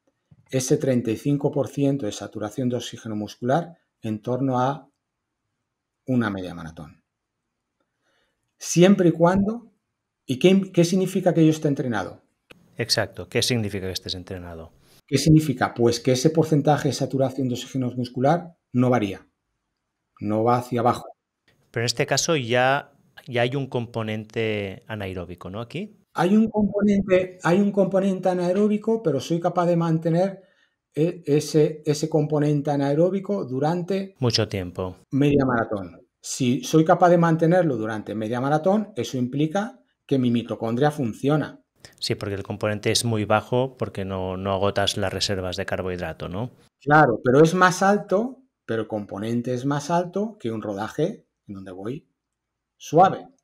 ese 35% de saturación de oxígeno muscular en torno a una media maratón. Siempre y cuando... ¿Y qué, significa que yo esté entrenado? Exacto. ¿Qué significa que estés entrenado? ¿Qué significa? Pues que ese porcentaje de saturación de oxígeno muscular no varía, no va hacia abajo. Pero en este caso ya, ya hay un componente anaeróbico, ¿no? Aquí. Hay un componente, hay un componente anaeróbico, pero soy capaz de mantener e, ese, ese componente anaeróbico durante mucho tiempo. Media maratón. Si soy capaz de mantenerlo durante media maratón, eso implica que mi mitocondria funciona. Sí, porque el componente es muy bajo porque no, no agotas las reservas de carbohidrato, ¿no? Claro, pero es más alto, pero el componente es más alto que un rodaje en donde voy suave.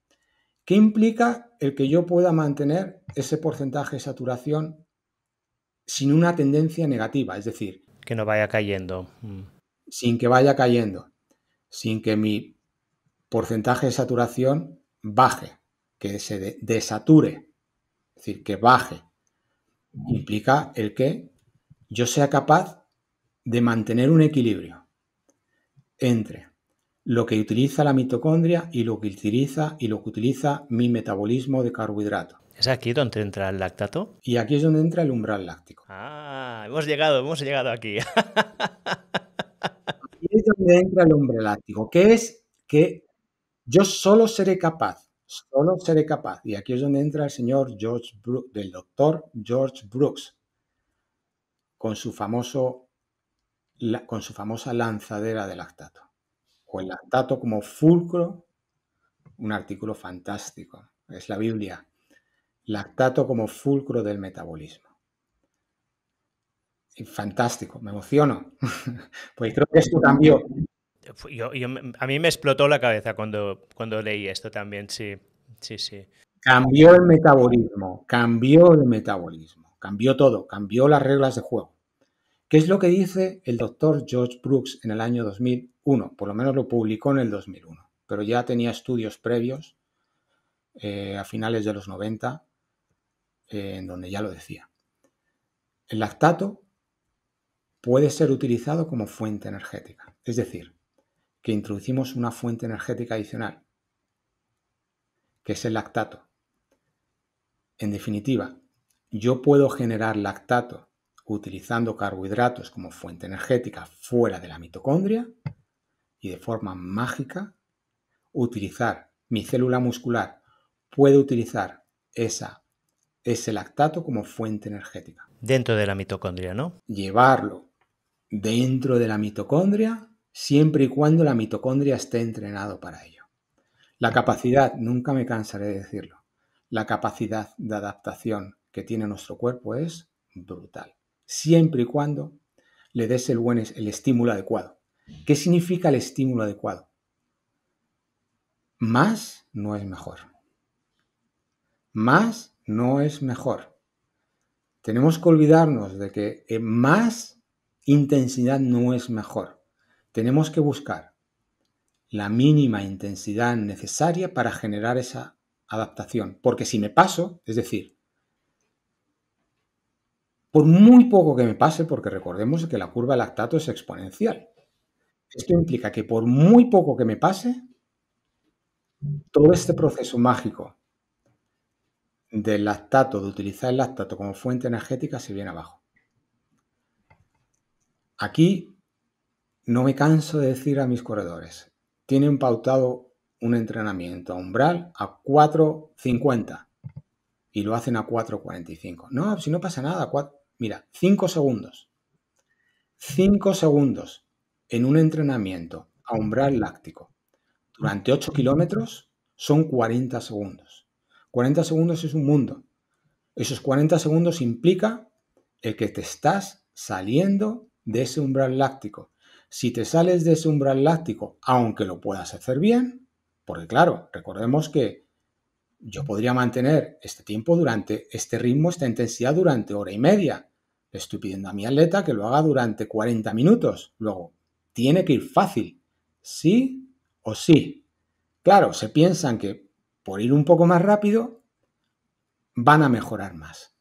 ¿Qué implica el que yo pueda mantener ese porcentaje de saturación sin una tendencia negativa? Es decir, que no vaya cayendo. Mm. Sin que vaya cayendo, sin que mi porcentaje de saturación baje, que se desature, es decir, que baje. Implica el que yo sea capaz de mantener un equilibrio entre lo que utiliza la mitocondria y lo que utiliza y lo que utiliza mi metabolismo de carbohidrato. ¿Es aquí donde entra el lactato? Y aquí es donde entra el umbral láctico. Ah, hemos llegado, hemos llegado aquí. [LAUGHS] aquí es donde entra el umbral láctico, que es que yo solo seré capaz, solo seré capaz, y aquí es donde entra el señor George Brooks, del doctor George Brooks, con su famoso, con su famosa lanzadera de lactato o el lactato como fulcro, un artículo fantástico, es la Biblia, lactato como fulcro del metabolismo. fantástico, me emociono. [LAUGHS] pues creo que esto cambió. a mí me explotó la cabeza cuando, cuando leí esto también, sí, sí, sí. Cambió el metabolismo, cambió el metabolismo, cambió todo, cambió las reglas de juego. ¿Qué es lo que dice el doctor George Brooks en el año 2001, por lo menos lo publicó en el 2001, pero ya tenía estudios previos eh, a finales de los 90, eh, en donde ya lo decía. El lactato puede ser utilizado como fuente energética, es decir, que introducimos una fuente energética adicional, que es el lactato. En definitiva, yo puedo generar lactato utilizando carbohidratos como fuente energética fuera de la mitocondria y de forma mágica utilizar mi célula muscular puede utilizar esa ese lactato como fuente energética. Dentro de la mitocondria, ¿no? Llevarlo dentro de la mitocondria siempre y cuando la mitocondria esté entrenado para ello. La capacidad, nunca me cansaré de decirlo, la capacidad de adaptación que tiene nuestro cuerpo es brutal siempre y cuando le des el, buen, el estímulo adecuado. ¿Qué significa el estímulo adecuado? Más no es mejor. Más no es mejor. Tenemos que olvidarnos de que eh, más intensidad no es mejor. Tenemos que buscar la mínima intensidad necesaria para generar esa adaptación. Porque si me paso, es decir, por muy poco que me pase, porque recordemos que la curva de lactato es exponencial. Esto implica que por muy poco que me pase, todo este proceso mágico del lactato, de utilizar el lactato como fuente energética, se viene abajo. Aquí no me canso de decir a mis corredores, tienen pautado un entrenamiento a umbral a 4.50 y lo hacen a 4.45. No, si no pasa nada, 4, Mira, 5 segundos. 5 segundos en un entrenamiento a umbral láctico durante 8 kilómetros son 40 segundos. 40 segundos es un mundo. Esos 40 segundos implica el que te estás saliendo de ese umbral láctico. Si te sales de ese umbral láctico, aunque lo puedas hacer bien, porque claro, recordemos que yo podría mantener este tiempo durante, este ritmo, esta intensidad durante hora y media, estoy pidiendo a mi atleta que lo haga durante 40 minutos. Luego, tiene que ir fácil. Sí o sí. Claro, se piensan que por ir un poco más rápido van a mejorar más.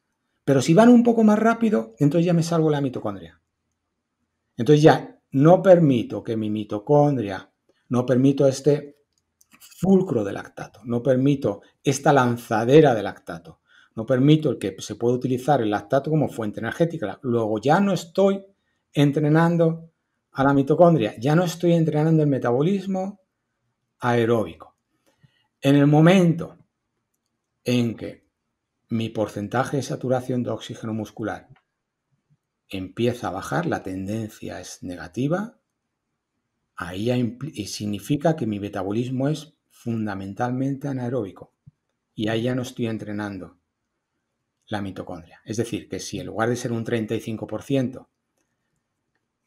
Pero si van un poco más rápido, entonces ya me salgo la mitocondria. Entonces ya no permito que mi mitocondria, no permito este fulcro de lactato, no permito esta lanzadera de lactato. No permito el que se pueda utilizar el lactato como fuente energética. Luego ya no estoy entrenando a la mitocondria, ya no estoy entrenando el metabolismo aeróbico. En el momento en que mi porcentaje de saturación de oxígeno muscular empieza a bajar, la tendencia es negativa, ahí significa que mi metabolismo es fundamentalmente anaeróbico y ahí ya no estoy entrenando la mitocondria. Es decir, que si en lugar de ser un 35%,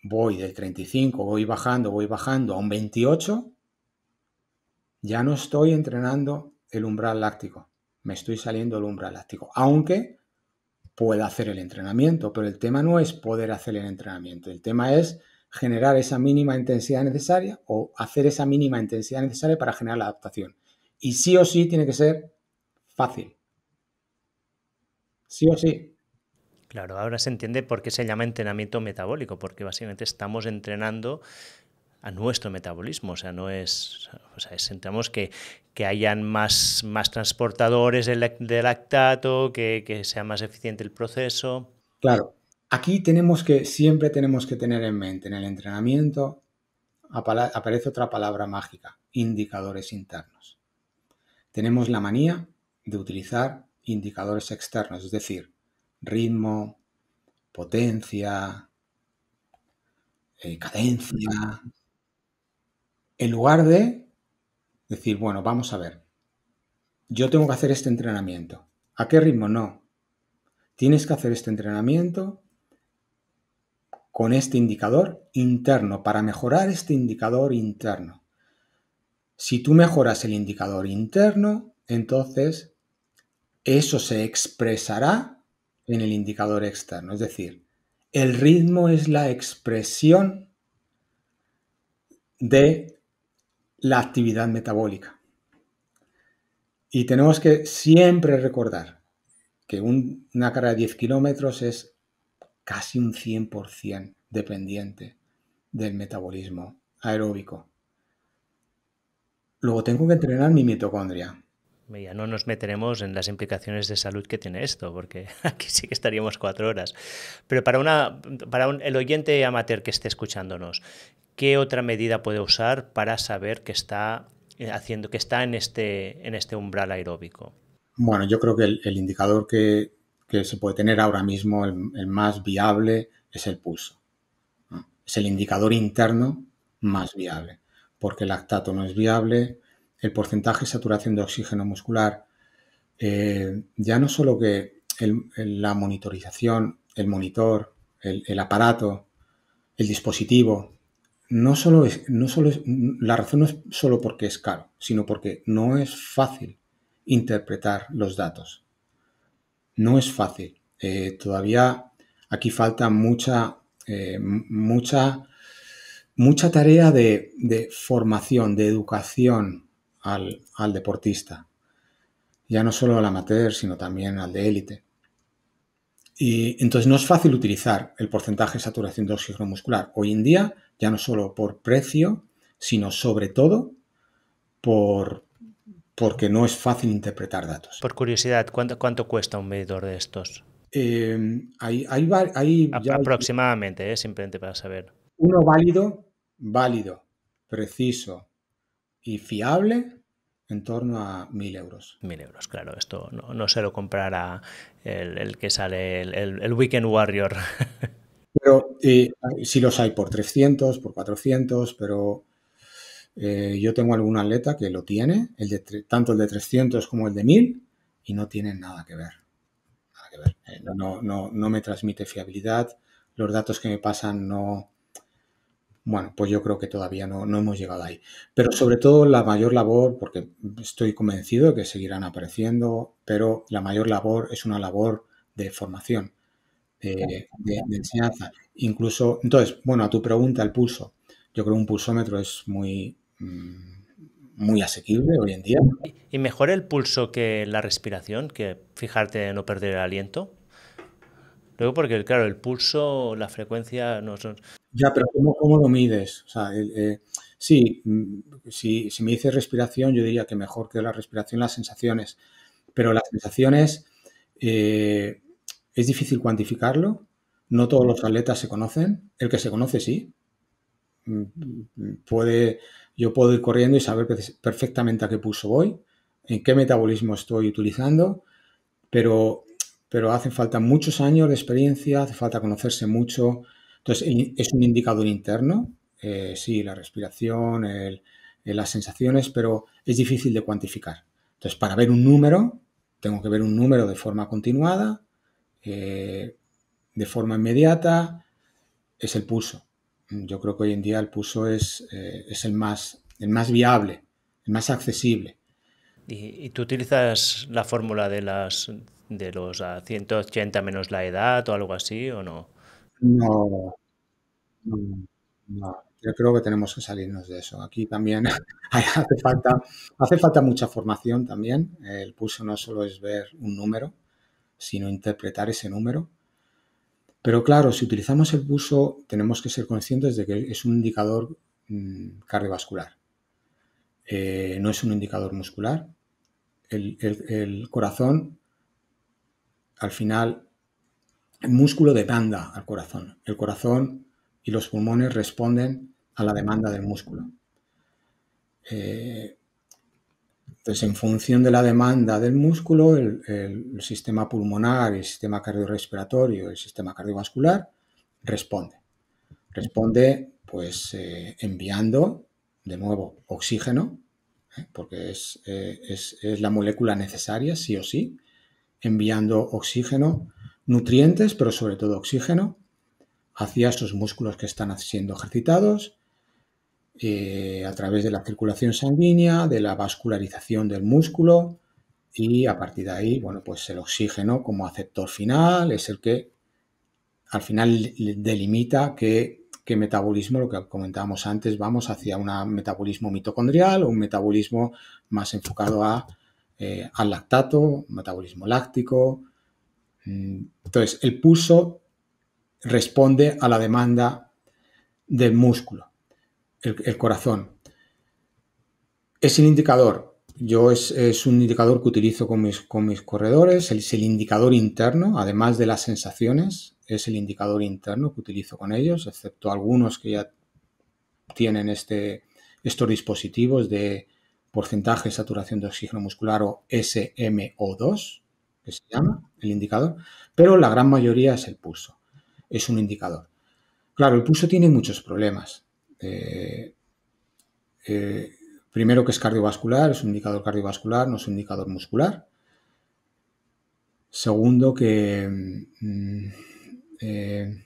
voy del 35, voy bajando, voy bajando a un 28, ya no estoy entrenando el umbral láctico. Me estoy saliendo el umbral láctico. Aunque pueda hacer el entrenamiento, pero el tema no es poder hacer el entrenamiento. El tema es generar esa mínima intensidad necesaria o hacer esa mínima intensidad necesaria para generar la adaptación. Y sí o sí tiene que ser fácil sí o sí. Claro, ahora se entiende por qué se llama entrenamiento metabólico, porque básicamente estamos entrenando a nuestro metabolismo. O sea, no es. O sea, sentamos que, hayan más, más transportadores de, lactato, que, que, sea más eficiente el proceso. Claro. Aquí tenemos que, siempre tenemos que tener en mente, en el entrenamiento aparece otra palabra mágica, indicadores internos. Tenemos la manía de utilizar indicadores externos, es decir, ritmo, potencia, eh, cadencia, en lugar de decir, bueno, vamos a ver, yo tengo que hacer este entrenamiento. ¿A qué ritmo? No. Tienes que hacer este entrenamiento con este indicador interno, para mejorar este indicador interno. Si tú mejoras el indicador interno, entonces eso se expresará en el indicador externo. Es decir, el ritmo es la expresión de la actividad metabólica. Y tenemos que siempre recordar que una carrera de 10 kilómetros es casi un 100% dependiente del metabolismo aeróbico. Luego tengo que entrenar mi mitocondria no nos meteremos en las implicaciones de salud que tiene esto, porque [LAUGHS] aquí sí que estaríamos cuatro horas. Pero para, una, para el oyente amateur que esté escuchándonos, ¿qué otra medida puede usar para saber que está eh, haciendo, que está en este, en este umbral aeróbico? Bueno, yo creo que el, indicador que, se puede tener ahora mismo, el, más viable, es el pulso. Es el indicador interno más viable, porque el lactato no es viable, el porcentaje de saturación de oxígeno muscular, eh, ya no solo que la monitorización, el monitor, el, aparato, el dispositivo, no solo no solo la razón no es solo porque es caro, sino porque no es fácil interpretar los datos. No es fácil. Eh, todavía aquí falta mucha, eh, mucha, mucha tarea de formación, de educación al, deportista, ya no solo al amateur, sino también al de élite. Y entonces no es fácil utilizar el porcentaje de saturación de oxígeno muscular. Hoy en día, ya no solo por precio, sino sobre todo por, porque no es fácil interpretar datos. Por curiosidad, ¿cuánto, cuesta un medidor de estos? Eh, hay, aproximadamente, eh, simplemente para saber. Uno válido, válido, preciso, y fiable en torno a 1.000 euros. 1.000 euros, claro. Esto no, se lo comprará el, que sale, el, Weekend Warrior. [LAUGHS] Pero sí los hay por 300, por 400, pero eh, yo tengo algún atleta que lo tiene, el tanto el de 300 como el de 1000, y no tienen nada que ver. Nada que ver. Eh, no, me transmite fiabilidad, los datos que me pasan no, bueno, pues yo creo que todavía no, no, hemos llegado ahí. Pero sobre todo la mayor labor, porque estoy convencido de que seguirán apareciendo, pero la mayor labor es una labor de formación, de, enseñanza. Incluso, entonces, bueno, a tu pregunta, el pulso. Yo creo que un pulsómetro es muy, mm, muy asequible hoy en día. ¿Y mejor el pulso que la respiración, que fijarte en no perder el aliento? Luego, porque claro, el pulso, la frecuencia, no son... Ya, pero ¿cómo, cómo lo mides? O sea, eh, eh, sí, mm, si, si, me dices respiración, yo diría que mejor que la respiración las sensaciones, pero las sensaciones eh, es difícil cuantificarlo, no todos los atletas se conocen, el que se conoce sí. Mm, mm, puede, yo puedo ir corriendo y saber perfectamente a qué pulso voy, en qué metabolismo estoy utilizando, pero, pero falta muchos años de experiencia, hace falta conocerse mucho, entonces, ¿es un indicador interno? Eh, sí, la respiración, las sensaciones, pero es difícil de cuantificar. Entonces, para ver un número, tengo que ver un número de forma continuada, eh, de forma inmediata, es el pulso. Yo creo que hoy en día el pulso es, eh, es el, más, el más viable, el más accesible. ¿Y, tú utilizas la fórmula de, las, de los 180 menos la edad o algo así o no? No, no, Yo creo que tenemos que salirnos de eso. Aquí también [LAUGHS] hace falta, hace falta mucha formación también. El pulso no solo es ver un número, sino interpretar ese número. Pero claro, si utilizamos el pulso, tenemos que ser conscientes de que es un indicador mm, cardiovascular. Eh, no es un indicador muscular. el corazón, al final, el músculo demanda al corazón. El corazón y los pulmones responden a la demanda del músculo. Eh, entonces, en función de la demanda del músculo, el, sistema pulmonar, el sistema cardiorrespiratorio, el sistema cardiovascular responde. Responde, pues, eh, enviando de nuevo oxígeno, ¿eh? porque es, es la molécula necesaria, sí o sí, enviando oxígeno nutrientes, pero sobre todo oxígeno, hacia esos músculos que están siendo ejercitados, eh, a través de la circulación sanguínea, de la vascularización del músculo y a partir de ahí, bueno, pues el oxígeno como aceptor final es el que al final delimita qué, metabolismo, lo que comentábamos antes, vamos hacia un metabolismo mitocondrial o un metabolismo más enfocado a, eh, al lactato, metabolismo láctico, eh, entonces, el pulso responde a la demanda del músculo, el, corazón. Es el indicador. Yo es, un indicador que utilizo con mis, con mis corredores, es el indicador interno, además de las sensaciones, es el indicador interno que utilizo con ellos, excepto algunos que ya tienen este, estos dispositivos de porcentaje de saturación de oxígeno muscular o SMO2, que se llama, el indicador, pero la gran mayoría es el pulso, es un indicador. Claro, el pulso tiene muchos problemas. Eh, eh, primero que es cardiovascular, es un indicador cardiovascular, no es un indicador muscular. Segundo que mm, eh,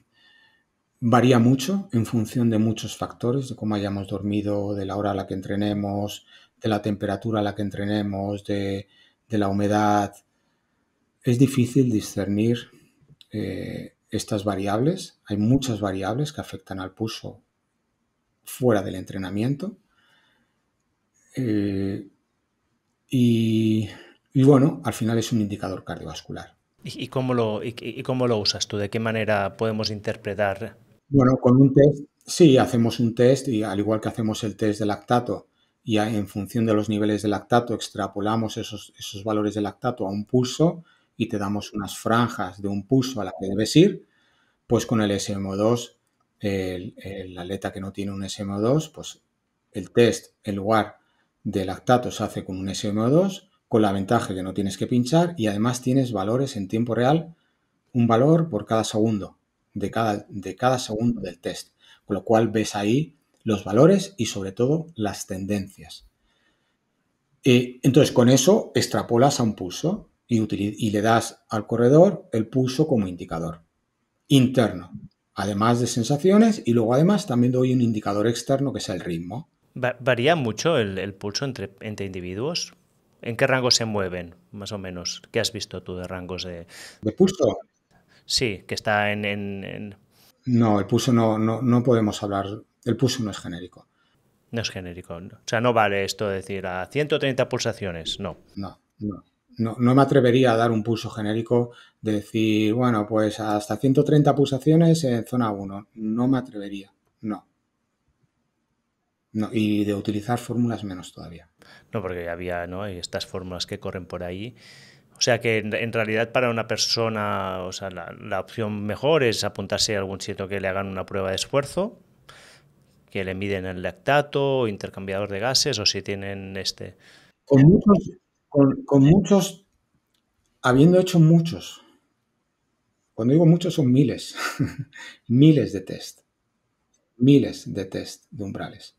varía mucho en función de muchos factores, de cómo hayamos dormido, de la hora a la que entrenemos, de la temperatura a la que entrenemos, de la humedad, es difícil discernir eh, estas variables. Hay muchas variables que afectan al pulso fuera del entrenamiento. Eh, y, bueno, al final es un indicador cardiovascular. ¿Y, cómo lo, usas tú? ¿De qué manera podemos interpretar? Bueno, con un test, sí, hacemos un test y al igual que hacemos el test de lactato y en función de los niveles de lactato extrapolamos esos, esos valores de lactato a un pulso y te damos unas franjas de un pulso a la que debes ir, pues con el SMO2, la el que no tiene un SMO2, pues el test en lugar de lactato se hace con un SMO2, con la ventaja que no tienes que pinchar y además tienes valores en tiempo real, un valor por cada segundo, de cada, de cada segundo del test, con lo cual ves ahí los valores y sobre todo las tendencias. Eh, entonces con eso extrapolas a un pulso y, le das al corredor el pulso como indicador interno, además de sensaciones y luego además también doy un indicador externo que es el ritmo. ¿Varía mucho el, pulso entre, individuos? ¿En qué rango se mueven, más o menos? ¿Qué has visto tú de rangos de...? ¿De pulso? Sí, que está en... en, No, el pulso no, no, no, podemos hablar... El pulso no es genérico. No es genérico. O sea, no vale esto decir a 130 pulsaciones, no. No, no no, me atrevería a dar un pulso genérico de decir, bueno, pues hasta 130 pulsaciones en zona 1. No me atrevería, no. y de utilizar fórmulas menos todavía. No, porque había ¿no? estas fórmulas que corren por ahí. O sea que en realidad para una persona, o sea, la, opción mejor es apuntarse a algún sitio que le hagan una prueba de esfuerzo, que le miden el lactato, intercambiador de gases o si tienen este con, muchos, habiendo hecho muchos, cuando digo muchos son miles, [LAUGHS] miles de test, miles de test de umbrales.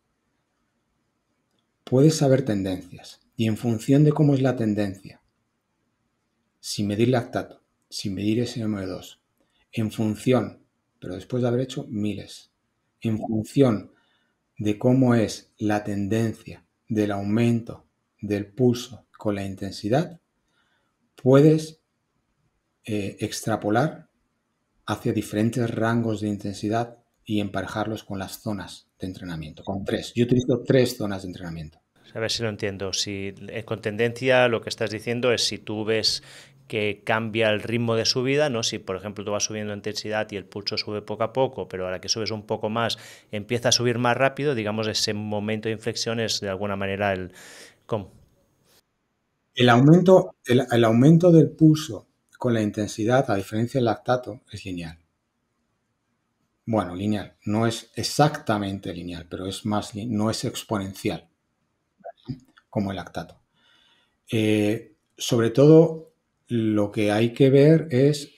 Puedes saber tendencias y en función de cómo es la tendencia, sin medir lactato, sin medir SM2, en función, pero después de haber hecho miles, en función de cómo es la tendencia del aumento del pulso con la intensidad, puedes eh, extrapolar hacia diferentes rangos de intensidad y emparejarlos con las zonas de entrenamiento, con tres. Yo utilizo tres zonas de entrenamiento. A ver si lo entiendo. Si eh, con tendencia lo que estás diciendo es si tú ves que cambia el ritmo de subida, ¿no? Si por ejemplo tú vas subiendo intensidad y el pulso sube poco a poco, pero ahora que subes un poco más empieza a subir más rápido, digamos ese momento de inflexión es de alguna manera el el aumento, del pulso con la intensidad, a diferencia del lactato, es lineal. Bueno, lineal. No es exactamente lineal, pero es más, no es exponencial, como el lactato. Eh, sobre todo, lo que hay que ver es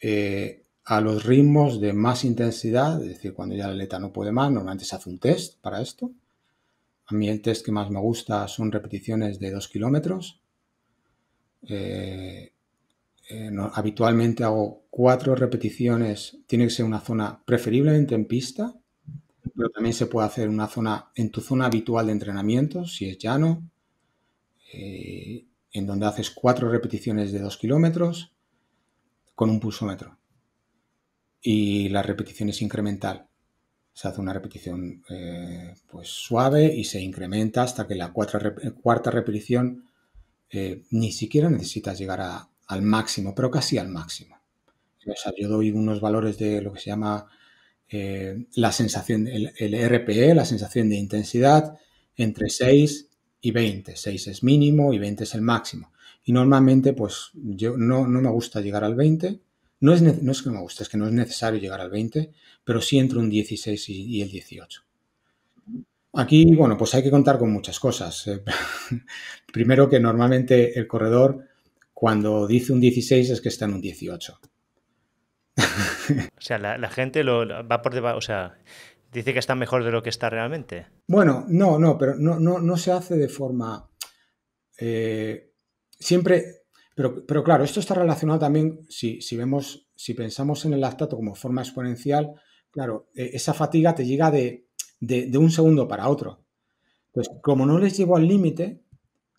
eh, a los ritmos de más intensidad, es decir, cuando ya la aleta no puede más, normalmente se hace un test para esto. A mí el test que más me gusta son repeticiones de 2 kilómetros eh, eh, habitualmente hago cuatro repeticiones. Tiene que ser una zona preferiblemente en pista, pero también se puede hacer una zona en tu zona habitual de entrenamiento, si es llano, eh, en donde haces cuatro repeticiones de dos kilómetros con un pulsómetro. Y la repetición es incremental. Se hace una repetición pues suave y se incrementa hasta que la cuarta, cuarta repetición eh, ni siquiera necesitas llegar al máximo, pero casi al máximo. O sea, yo doy unos valores de lo que se llama eh, la sensación, el, RPE, la sensación de intensidad, entre 6 y 20. 6 es mínimo y 20 es el máximo. Y normalmente, pues yo no, me gusta llegar al 20. No es, que no me guste, es que no es necesario llegar al 20, pero sí entre un 16 y el 18. Aquí, bueno, pues hay que contar con muchas cosas. Eh. [LAUGHS] Primero que normalmente el corredor cuando dice un 16 es que está en un 18. o sea, la, gente lo, va por debajo, o sea, dice que está mejor de lo que está realmente. Bueno, no, no, pero no, no, no se hace de forma... Eh, siempre, pero, pero, claro, esto está relacionado también, si, vemos, si pensamos en el lactato como forma exponencial, claro, e-, esa fatiga te llega de, de, un segundo para otro. Pues como no les llevo al límite,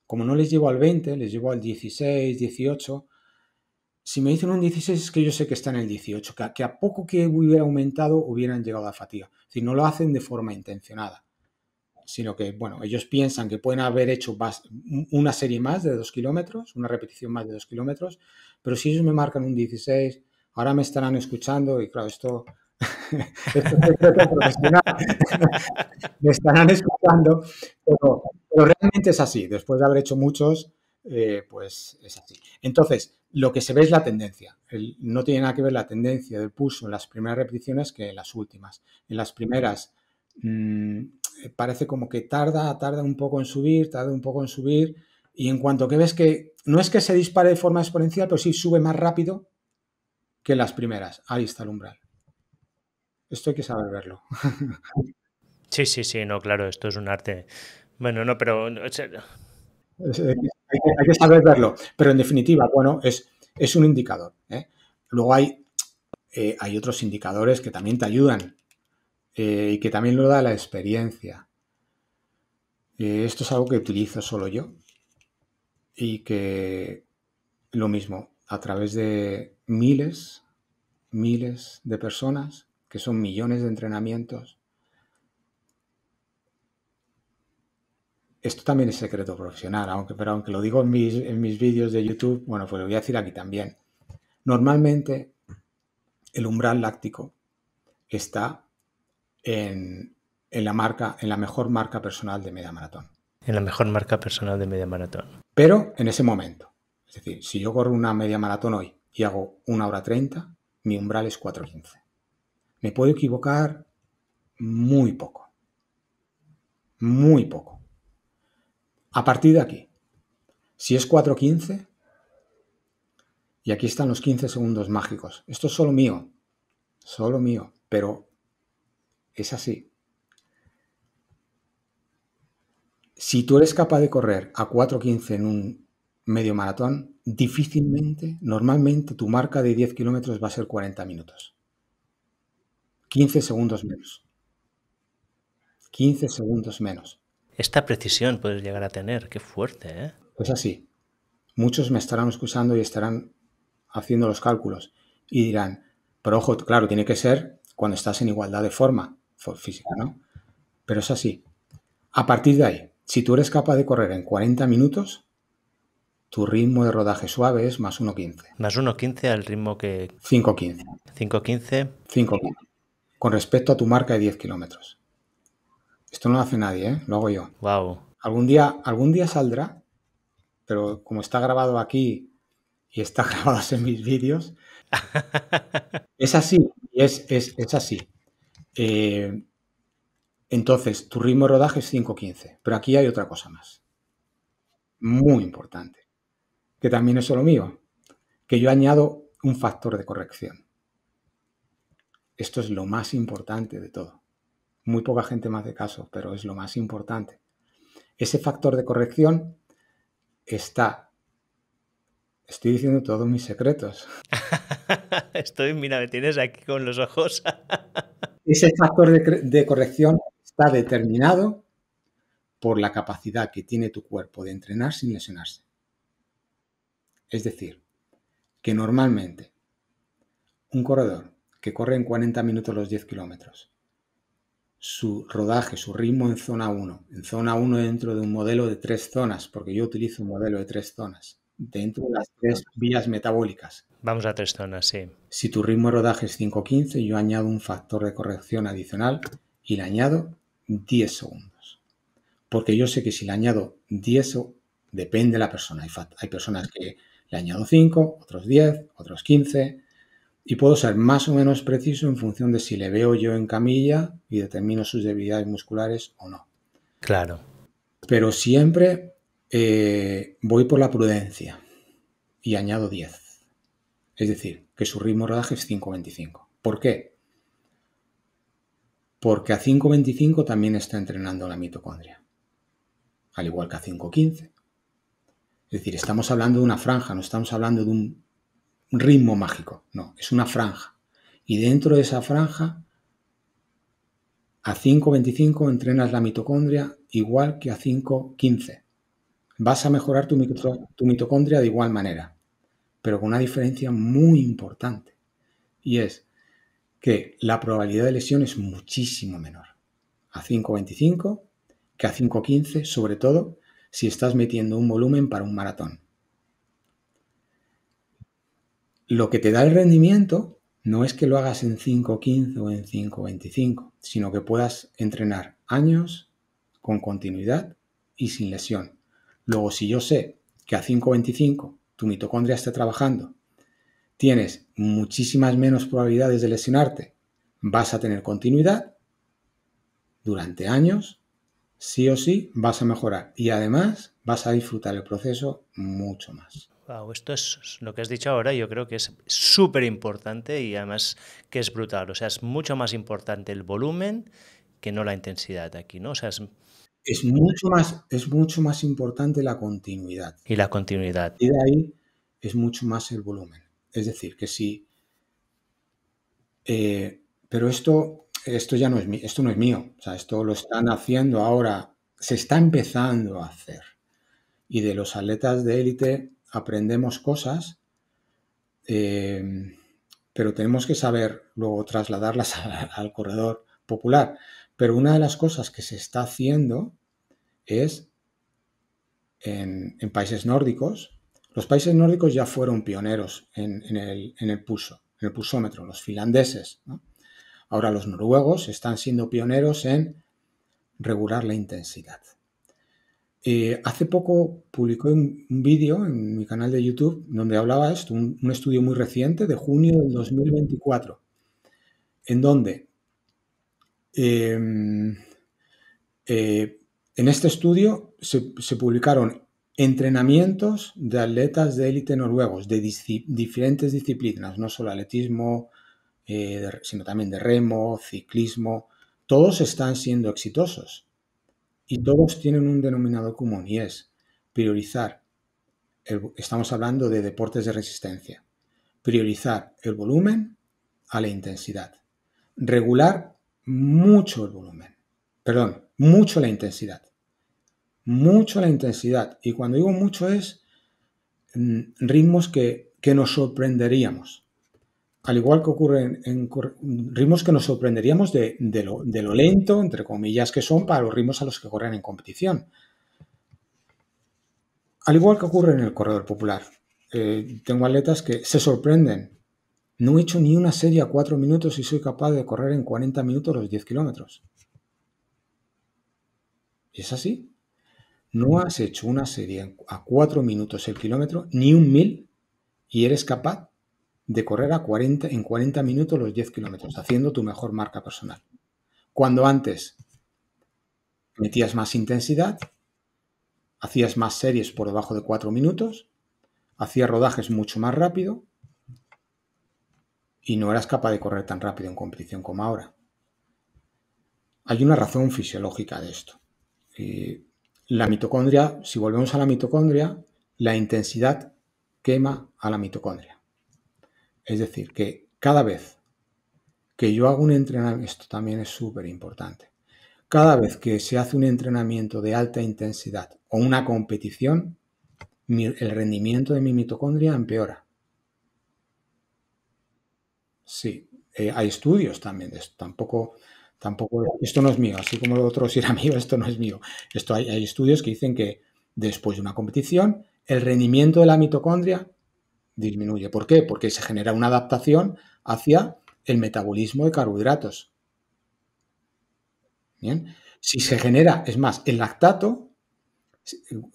como no les llevo al 20, les llevo al 16, 18, si me dicen un 16 es que yo sé que está en el 18, que a, poco que hubiera aumentado hubieran llegado a fatiga. Es decir, no lo hacen de forma intencionada, sino que, bueno, ellos piensan que pueden haber hecho una serie más de dos kilómetros, una repetición más de dos kilómetros, pero si ellos me marcan un 16, ahora me estarán escuchando y claro, esto [LAUGHS] [LAUGHS] me estarán escuchando, pero, realmente es así, después de haber hecho muchos, eh, pues es así. Entonces, lo que se ve es la tendencia, no tiene nada que ver la tendencia del pulso en las primeras repeticiones que en las últimas. En las primeras mm, eh, parece como que tarda, tarda un poco en subir, tarda un poco en subir, y en cuanto que ves que no es que se dispare de forma exponencial, pero sí sube más rápido que las primeras. Ahí está el umbral. Esto hay que saber verlo. [LAUGHS] Sí, sí, sí, no, claro, esto es un arte. Bueno, no, pero... Eh, hay, que, saber verlo, pero en definitiva, bueno, es, es un indicador. ¿eh? Luego hay, eh, hay otros indicadores que también te ayudan y que también lo da la experiencia. esto es algo que utilizo solo yo y que lo mismo, a través de miles, miles de personas que son millones de entrenamientos. Esto también es secreto profesional, aunque, pero aunque lo digo en mis, vídeos de YouTube, bueno, pues lo voy a decir aquí también. Normalmente el umbral láctico está en, en la marca, en la mejor marca personal de media maratón. En la mejor marca personal de media maratón. Pero en ese momento. Es decir, si yo corro una media maratón hoy y hago una hora 30, mi umbral es 4.15. Me puedo equivocar muy poco. Muy poco. A partir de aquí, si es 4.15, y aquí están los 15 segundos mágicos. Esto es solo mío, solo mío, pero es así. Si tú eres capaz de correr a 4.15 en un medio maratón, difícilmente, normalmente tu marca de 10 kilómetros va a ser 40 minutos. 15 segundos menos. 15 segundos menos. Esta precisión puedes llegar a tener, qué fuerte, ¿eh? Pues así. Muchos me estarán escuchando y estarán haciendo los cálculos y dirán, pero ojo, claro, tiene que ser cuando estás en igualdad de forma física, ¿no? Pero es así. A partir de ahí, si tú eres capaz de correr en 40 minutos, tu ritmo de rodaje suave es más 1.15. Más 1.15 al ritmo que... 5.15. 5.15. 5.15 con respecto a tu marca de 10 kilómetros. Esto no lo hace nadie, ¿eh? lo hago yo. Algún día, algún día saldrá, pero como está grabado aquí y está [LAUGHS] grabado en mis vídeos, [LAUGHS] es así, es, es, así. Eh, entonces, tu ritmo de rodaje es 5.15, pero aquí hay otra cosa más, muy importante, que también es solo mío, que yo añado un factor de corrección. Esto es lo más importante de todo. Muy poca gente más de caso, pero es lo más importante. Ese factor de corrección está... Estoy diciendo todos mis secretos. [LAUGHS] Estoy, mira, me tienes aquí con los ojos. [LAUGHS] Ese factor de, de corrección está determinado por la capacidad que tiene tu cuerpo de entrenar sin lesionarse. Es decir, que normalmente un corredor que corre en 40 minutos los 10 kilómetros. Su rodaje, su ritmo en zona 1, en zona 1 dentro de un modelo de tres zonas, porque yo utilizo un modelo de tres zonas, dentro de las tres vías metabólicas. Vamos a tres zonas, sí. Si tu ritmo de rodaje es 5.15, yo añado un factor de corrección adicional y le añado 10 segundos. Porque yo sé que si le añado 10 segundos, depende de la persona. hay personas que le añado 5, otros 10, otros 15, y puedo ser más o menos preciso en función de si le veo yo en camilla y determino sus debilidades musculares o no. Claro. Pero siempre eh, voy por la prudencia y añado 10. Es decir, que su ritmo rodaje es 5.25. ¿Por qué? Porque a 5.25 también está entrenando la mitocondria, al igual que a 5.15. Es decir, estamos hablando de una franja, no estamos hablando de un ritmo mágico, no, es una franja. Y dentro de esa franja, a 5.25 entrenas la mitocondria igual que a 5.15. Vas a mejorar tu, tu mitocondria de igual manera, pero con una diferencia muy importante. Y es que la probabilidad de lesión es muchísimo menor. A 5.25 que a 5.15, sobre todo si estás metiendo un volumen para un maratón. Lo que te da el rendimiento no es que lo hagas en 5.15 o en 5.25, sino que puedas entrenar años con continuidad y sin lesión. Luego, si yo sé que a 5.25 tu mitocondria está trabajando, tienes muchísimas menos probabilidades de lesionarte, vas a tener continuidad durante años, sí o sí vas a mejorar y además vas a disfrutar el proceso mucho más esto es lo que has dicho ahora, yo creo que es súper importante y además que es brutal. O sea, es mucho más importante el volumen que no la intensidad aquí, ¿no? O sea, es... mucho más, es mucho más importante la continuidad. Y la continuidad. Y de ahí es mucho más el volumen. Es decir, que sí... Eh, pero esto, esto ya no es, esto no es mío. O sea, esto lo están haciendo ahora, se está empezando a hacer. Y de los atletas de élite aprendemos cosas, eh, pero tenemos que saber luego trasladarlas [LAUGHS] al, corredor popular. Pero una de las cosas que se está haciendo es en, países nórdicos. Los países nórdicos ya fueron pioneros en, el, pulso, el pulsómetro, los finlandeses. Ahora los noruegos están siendo pioneros en regular la intensidad. Eh, hace poco publicó un, vídeo en mi canal de YouTube donde hablaba esto, un, estudio muy reciente de junio del 2024, en donde em, eh, en este estudio se, publicaron entrenamientos de atletas de élite noruegos de diferentes disciplinas, no solo atletismo, eh, sino también de remo, ciclismo, todos están siendo exitosos y todos tienen un denominador común y es priorizar, estamos hablando de deportes de resistencia, priorizar el volumen a la intensidad, regular mucho el volumen, perdón, mucho la intensidad, mucho la intensidad y cuando digo mucho es mm, ritmos que nos sorprenderíamos al igual que ocurre en, ritmos que nos sorprenderíamos de, lo, lento, entre comillas, que son para los ritmos a los que corren en competición. Al igual que ocurre en el corredor popular. Eh, tengo atletas que se sorprenden. No he hecho ni una serie a cuatro minutos y soy capaz de correr en 40 minutos los 10 kilómetros. ¿Es así? No has hecho una serie a 4 minutos el kilómetro, ni un mil, y eres capaz de correr a 40, en 40 minutos los 10 kilómetros, haciendo tu mejor marca personal. Cuando antes metías más intensidad, hacías más series por debajo de 4 minutos, hacías rodajes mucho más rápido y no eras capaz de correr tan rápido en competición como ahora. Hay una razón fisiológica de esto. Eh, la mitocondria, si volvemos a la mitocondria, la intensidad quema a la mitocondria. Es decir, que cada vez que yo hago un entrenamiento, esto también es súper importante, cada vez que se hace un entrenamiento de alta intensidad o una competición, el rendimiento de mi mitocondria empeora. Sí, eh, hay estudios también de esto. Tampoco, tampoco, esto no es mío, así como lo otro si era mío, esto no es mío. Esto hay estudios que dicen que después de una competición, el rendimiento de la mitocondria disminuye. ¿Por qué? Porque se genera una adaptación hacia el metabolismo de carbohidratos. Bien, si se genera, es más, el lactato,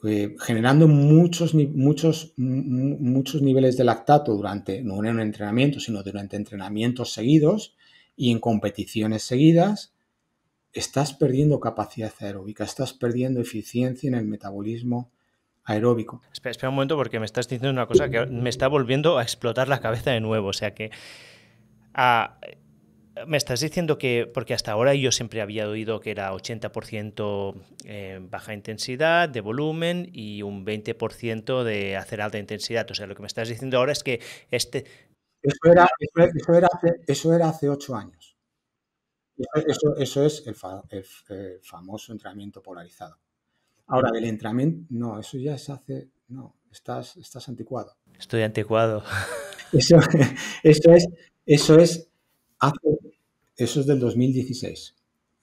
eh, generando muchos, muchos, muchos niveles de lactato durante, no en un entrenamiento, sino durante entrenamientos seguidos y en competiciones seguidas, estás perdiendo capacidad aeróbica, estás perdiendo eficiencia en el metabolismo aeróbico. Espera, un momento porque me estás diciendo una cosa que me está volviendo a explotar la cabeza de nuevo. O sea que... Ah, me estás diciendo que, porque hasta ahora yo siempre había oído que era 80% eh, baja intensidad de volumen y un 20% de hacer alta intensidad. O sea, lo que me estás diciendo ahora es que este... Eso era, hace, ocho años. Eso, es el famoso entrenamiento polarizado. Ahora, del entrenamiento, no, eso ya se hace, no, estás, estás anticuado. Estoy anticuado. Eso, es, [LAUGHS] eso es, eso es del 2016.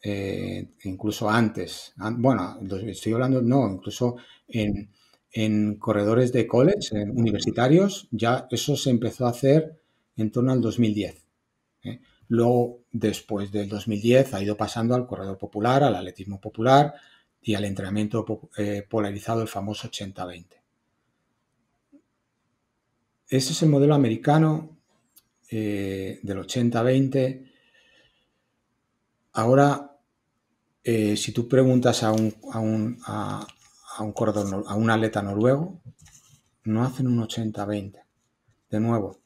Eh, incluso antes, bueno, estoy hablando, no, incluso en, corredores de college, universitarios, ya eso se empezó a hacer en torno al 2010. ¿eh? Luego, después del 2010, ha ido pasando al corredor popular, al atletismo popular, y al entrenamiento eh, polarizado, el famoso 80-20. Este es el modelo americano eh, del 80-20. Ahora, eh, si tú preguntas a un, a a, un, a un atleta noruego, no hacen un 80-20. De nuevo,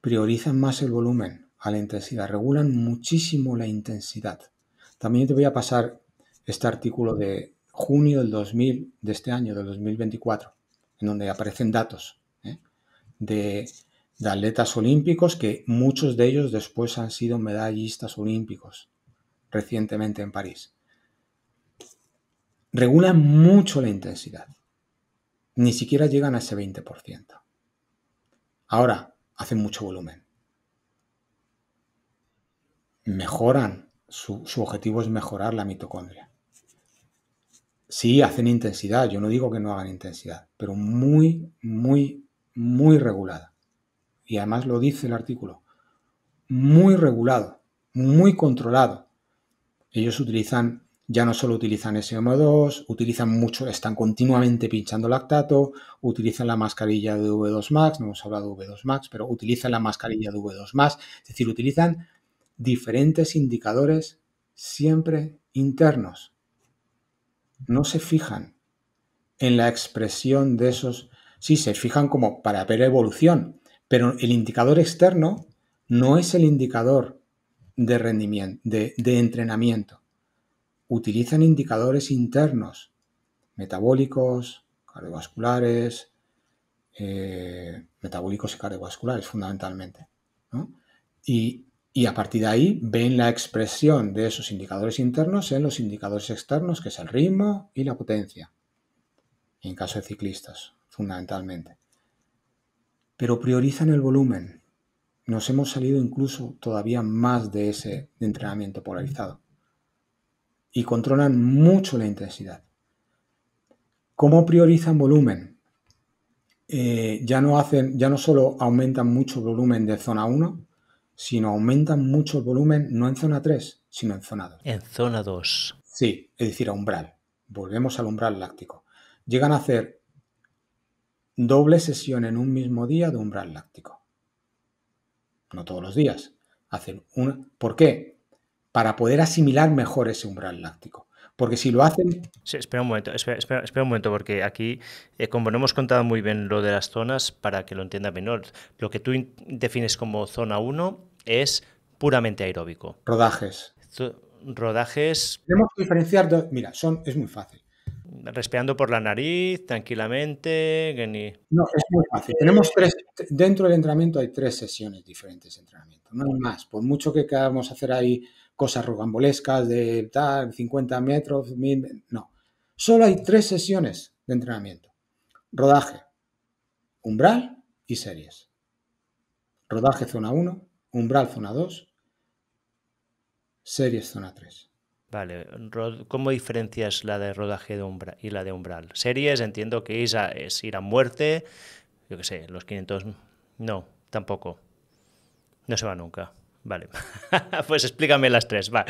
priorizan más el volumen a la intensidad, regulan muchísimo la intensidad. También te voy a pasar este artículo de, junio del 2000, de este año, del 2024, en donde aparecen datos ¿eh? de, atletas olímpicos que muchos de ellos después han sido medallistas olímpicos recientemente en París. Regulan mucho la intensidad. Ni siquiera llegan a ese 20%. Ahora, hacen mucho volumen. Mejoran, su objetivo es mejorar la mitocondria Sí, hacen intensidad, yo no digo que no hagan intensidad, pero muy, muy, muy regulada. Y además lo dice el artículo, muy regulado, muy controlado. Ellos utilizan, ya no solo utilizan sm 2 utilizan mucho, están continuamente pinchando lactato, utilizan la mascarilla de V2 Max, no hemos hablado de V2 Max, pero utilizan la mascarilla de V2 Max, es decir, utilizan diferentes indicadores siempre internos no se fijan en la expresión de esos, sí, se fijan como para ver evolución, pero el indicador externo no es el indicador de rendimiento, de, entrenamiento. Utilizan indicadores internos, metabólicos, cardiovasculares, eh, metabólicos y cardiovasculares fundamentalmente. Y, y a partir de ahí ven la expresión de esos indicadores internos en los indicadores externos, que es el ritmo y la potencia, en caso de ciclistas, fundamentalmente. Pero priorizan el volumen. Nos hemos salido incluso todavía más de ese entrenamiento polarizado. Y controlan mucho la intensidad. ¿Cómo priorizan volumen? Eh, ya no hacen, ya no solo aumentan mucho volumen de zona 1, no aumentan mucho el volumen, no en zona 3, sino en zona 2. En zona 2. Sí, es decir, a umbral. Volvemos al umbral láctico. Llegan a hacer doble sesión en un mismo día de umbral láctico. No todos los días. Hacen una. ¿Por qué? Para poder asimilar mejor ese umbral láctico. Porque si lo hacen. espera un momento, espera, un momento, porque aquí, eh, como no hemos contado muy bien lo de las zonas, para que lo entienda menor, lo que tú defines como zona 1 es puramente aeróbico. Rodajes. rodajes. Tenemos que diferenciar dos. Mira, son, es muy fácil. Respirando por la nariz, tranquilamente. No, es muy fácil. Tenemos tres. Dentro del entrenamiento hay tres sesiones diferentes de entrenamiento. No hay más. Por mucho que de hacer ahí cosas rogambolescas de tal, 50 metros, no. Solo hay tres sesiones de entrenamiento. Rodaje, umbral y series. Rodaje zona 1, umbral zona 2, series zona 3. Vale, ¿cómo diferencias la de rodaje de umbral y la de umbral? Series entiendo que es, es ir a muerte, yo qué sé, los 500... No, tampoco. No se va nunca. Vale. [LAUGHS] pues explícame las tres, va.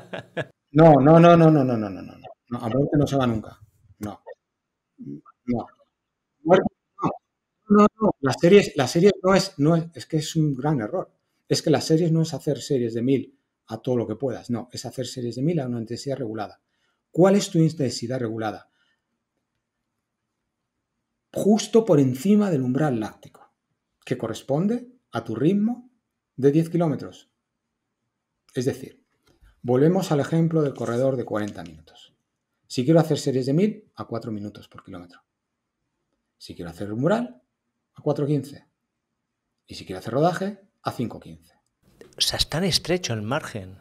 [LAUGHS] no, no, no, no, no, no, no, no, no. a muerte no se va nunca. No. No. no. No, no, las series, las series no es, no es, es que es un gran error. Es que las series no es hacer series de mil a todo lo que puedas, no, es hacer series de mil a una intensidad regulada. ¿Cuál es tu intensidad regulada? Justo por encima del umbral láctico, que corresponde a tu ritmo de 10 kilómetros. Es decir, volvemos al ejemplo del corredor de 40 minutos. Si quiero hacer series de 1000, a 4 minutos por kilómetro. Si quiero hacer un mural, a 4.15. Y si quiero hacer rodaje, a 5.15. O sea, es tan estrecho el margen.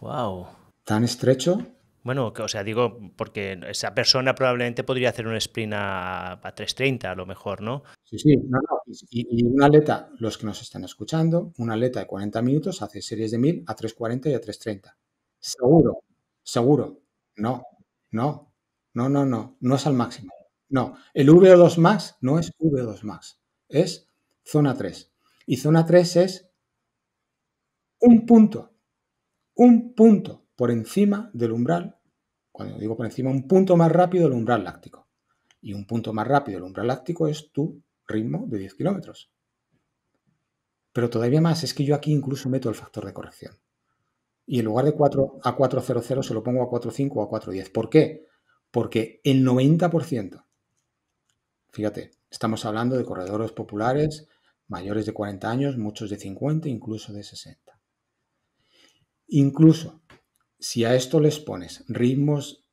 ¡Wow! Tan estrecho bueno, o sea, digo, porque esa persona probablemente podría hacer un sprint a, 3.30 a lo mejor, ¿no? Sí, sí, no, no. Y, una un atleta, los que nos están escuchando, un atleta de 40 minutos hace series de 1000 a 3.40 y a 3.30. Seguro, seguro. No, no, no, no, no, no es al máximo. No, el VO2 max no es v 2 max, es zona 3. Y zona 3 es un punto, un punto por encima del umbral, cuando digo por encima, un punto más rápido del umbral láctico. Y un punto más rápido del umbral láctico es tu ritmo de 10 kilómetros. Pero todavía más, es que yo aquí incluso meto el factor de corrección. Y en lugar de 4 a 400 se lo pongo a 45 o a 410. ¿Por qué? Porque el 90%, fíjate, estamos hablando de corredores populares mayores de 40 años, muchos de 50, incluso de 60. Incluso si a esto les pones ritmos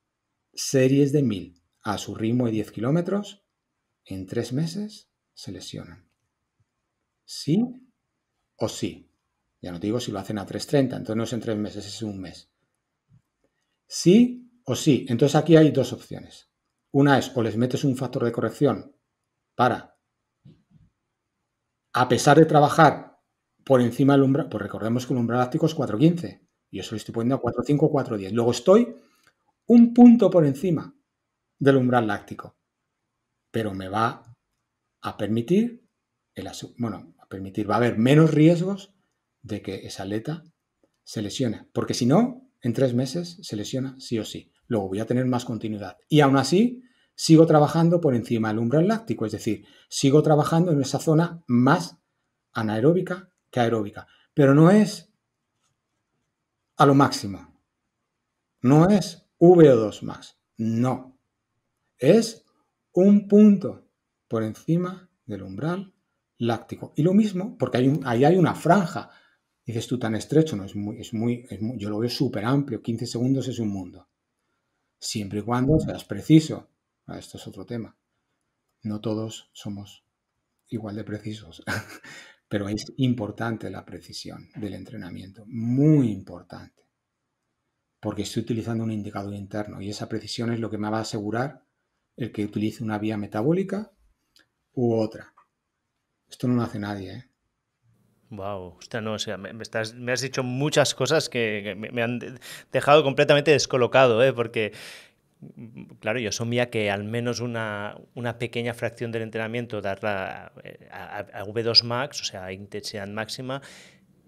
series de 1000 a su ritmo de 10 kilómetros, en tres meses se lesionan. ¿Sí o sí? Ya no te digo si lo hacen a 3.30, entonces no es en tres meses, es un mes. ¿Sí o sí? Entonces aquí hay dos opciones. Una es o les metes un factor de corrección para, a pesar de trabajar por encima del umbral, pues recordemos que el umbral láctico es 415 yo solo estoy poniendo 4, 5, 4, 10. Luego estoy un punto por encima del umbral láctico, pero me va a permitir, el bueno, a permitir, va a haber menos riesgos de que esa aleta se lesione, porque si no, en tres meses se lesiona sí o sí. Luego voy a tener más continuidad. Y aún así, sigo trabajando por encima del umbral láctico, es decir, sigo trabajando en esa zona más anaeróbica que aeróbica. Pero no es a lo máximo. No es VO2 más, no. Es un punto por encima del umbral láctico. Y lo mismo, porque ahí hay una franja. Dices tú tan estrecho, no, es muy, es muy, yo lo veo súper amplio, 15 segundos es un mundo. Siempre y cuando seas preciso. Ah, esto es otro tema. No todos somos igual de precisos. [LAUGHS] Pero es importante la precisión del entrenamiento, muy importante, porque estoy utilizando un indicador interno y esa precisión es lo que me va a asegurar el que utilice una vía metabólica u otra. Esto no lo hace nadie, ¿eh? Wow, usted no, o sea, me, has dicho muchas cosas que, me, me, han dejado completamente descolocado, ¿eh? porque Claro, yo asumía que al menos una, pequeña fracción del entrenamiento darla eh, a, V2 max, o sea, intensidad máxima,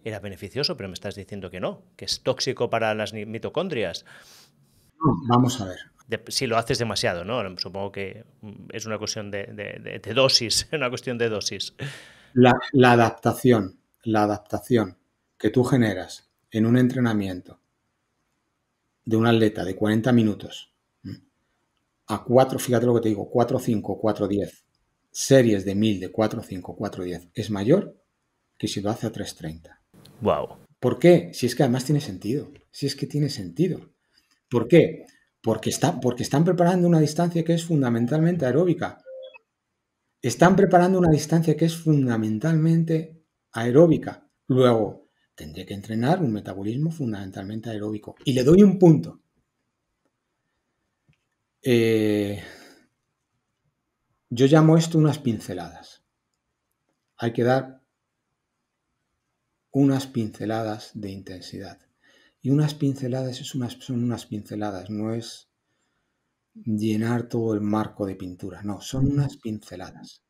era beneficioso, pero me estás diciendo que no, que es tóxico para las mitocondrias. vamos a ver. si lo haces demasiado, ¿no? Supongo que mm, es una cuestión de, dosis, [LAUGHS] una cuestión de dosis. La, adaptación, la adaptación que tú generas en un entrenamiento de un atleta de 40 minutos a 4, fíjate lo que te digo, 4, 5, 4, 10, series de 1000 de 4, 5, 4, 10, es mayor que si lo hace a 330. Wow. ¿Por qué? Si es que además tiene sentido. Si es que tiene sentido. ¿Por qué? Porque, está, porque están preparando una distancia que es fundamentalmente aeróbica. Están preparando una distancia que es fundamentalmente aeróbica. Luego, tendré que entrenar un metabolismo fundamentalmente aeróbico. Y le doy un punto. Eh, yo llamo esto unas pinceladas. Hay que dar unas pinceladas de intensidad. Y unas pinceladas es unas, son unas pinceladas, no es llenar todo el marco de pintura, no, son unas pinceladas.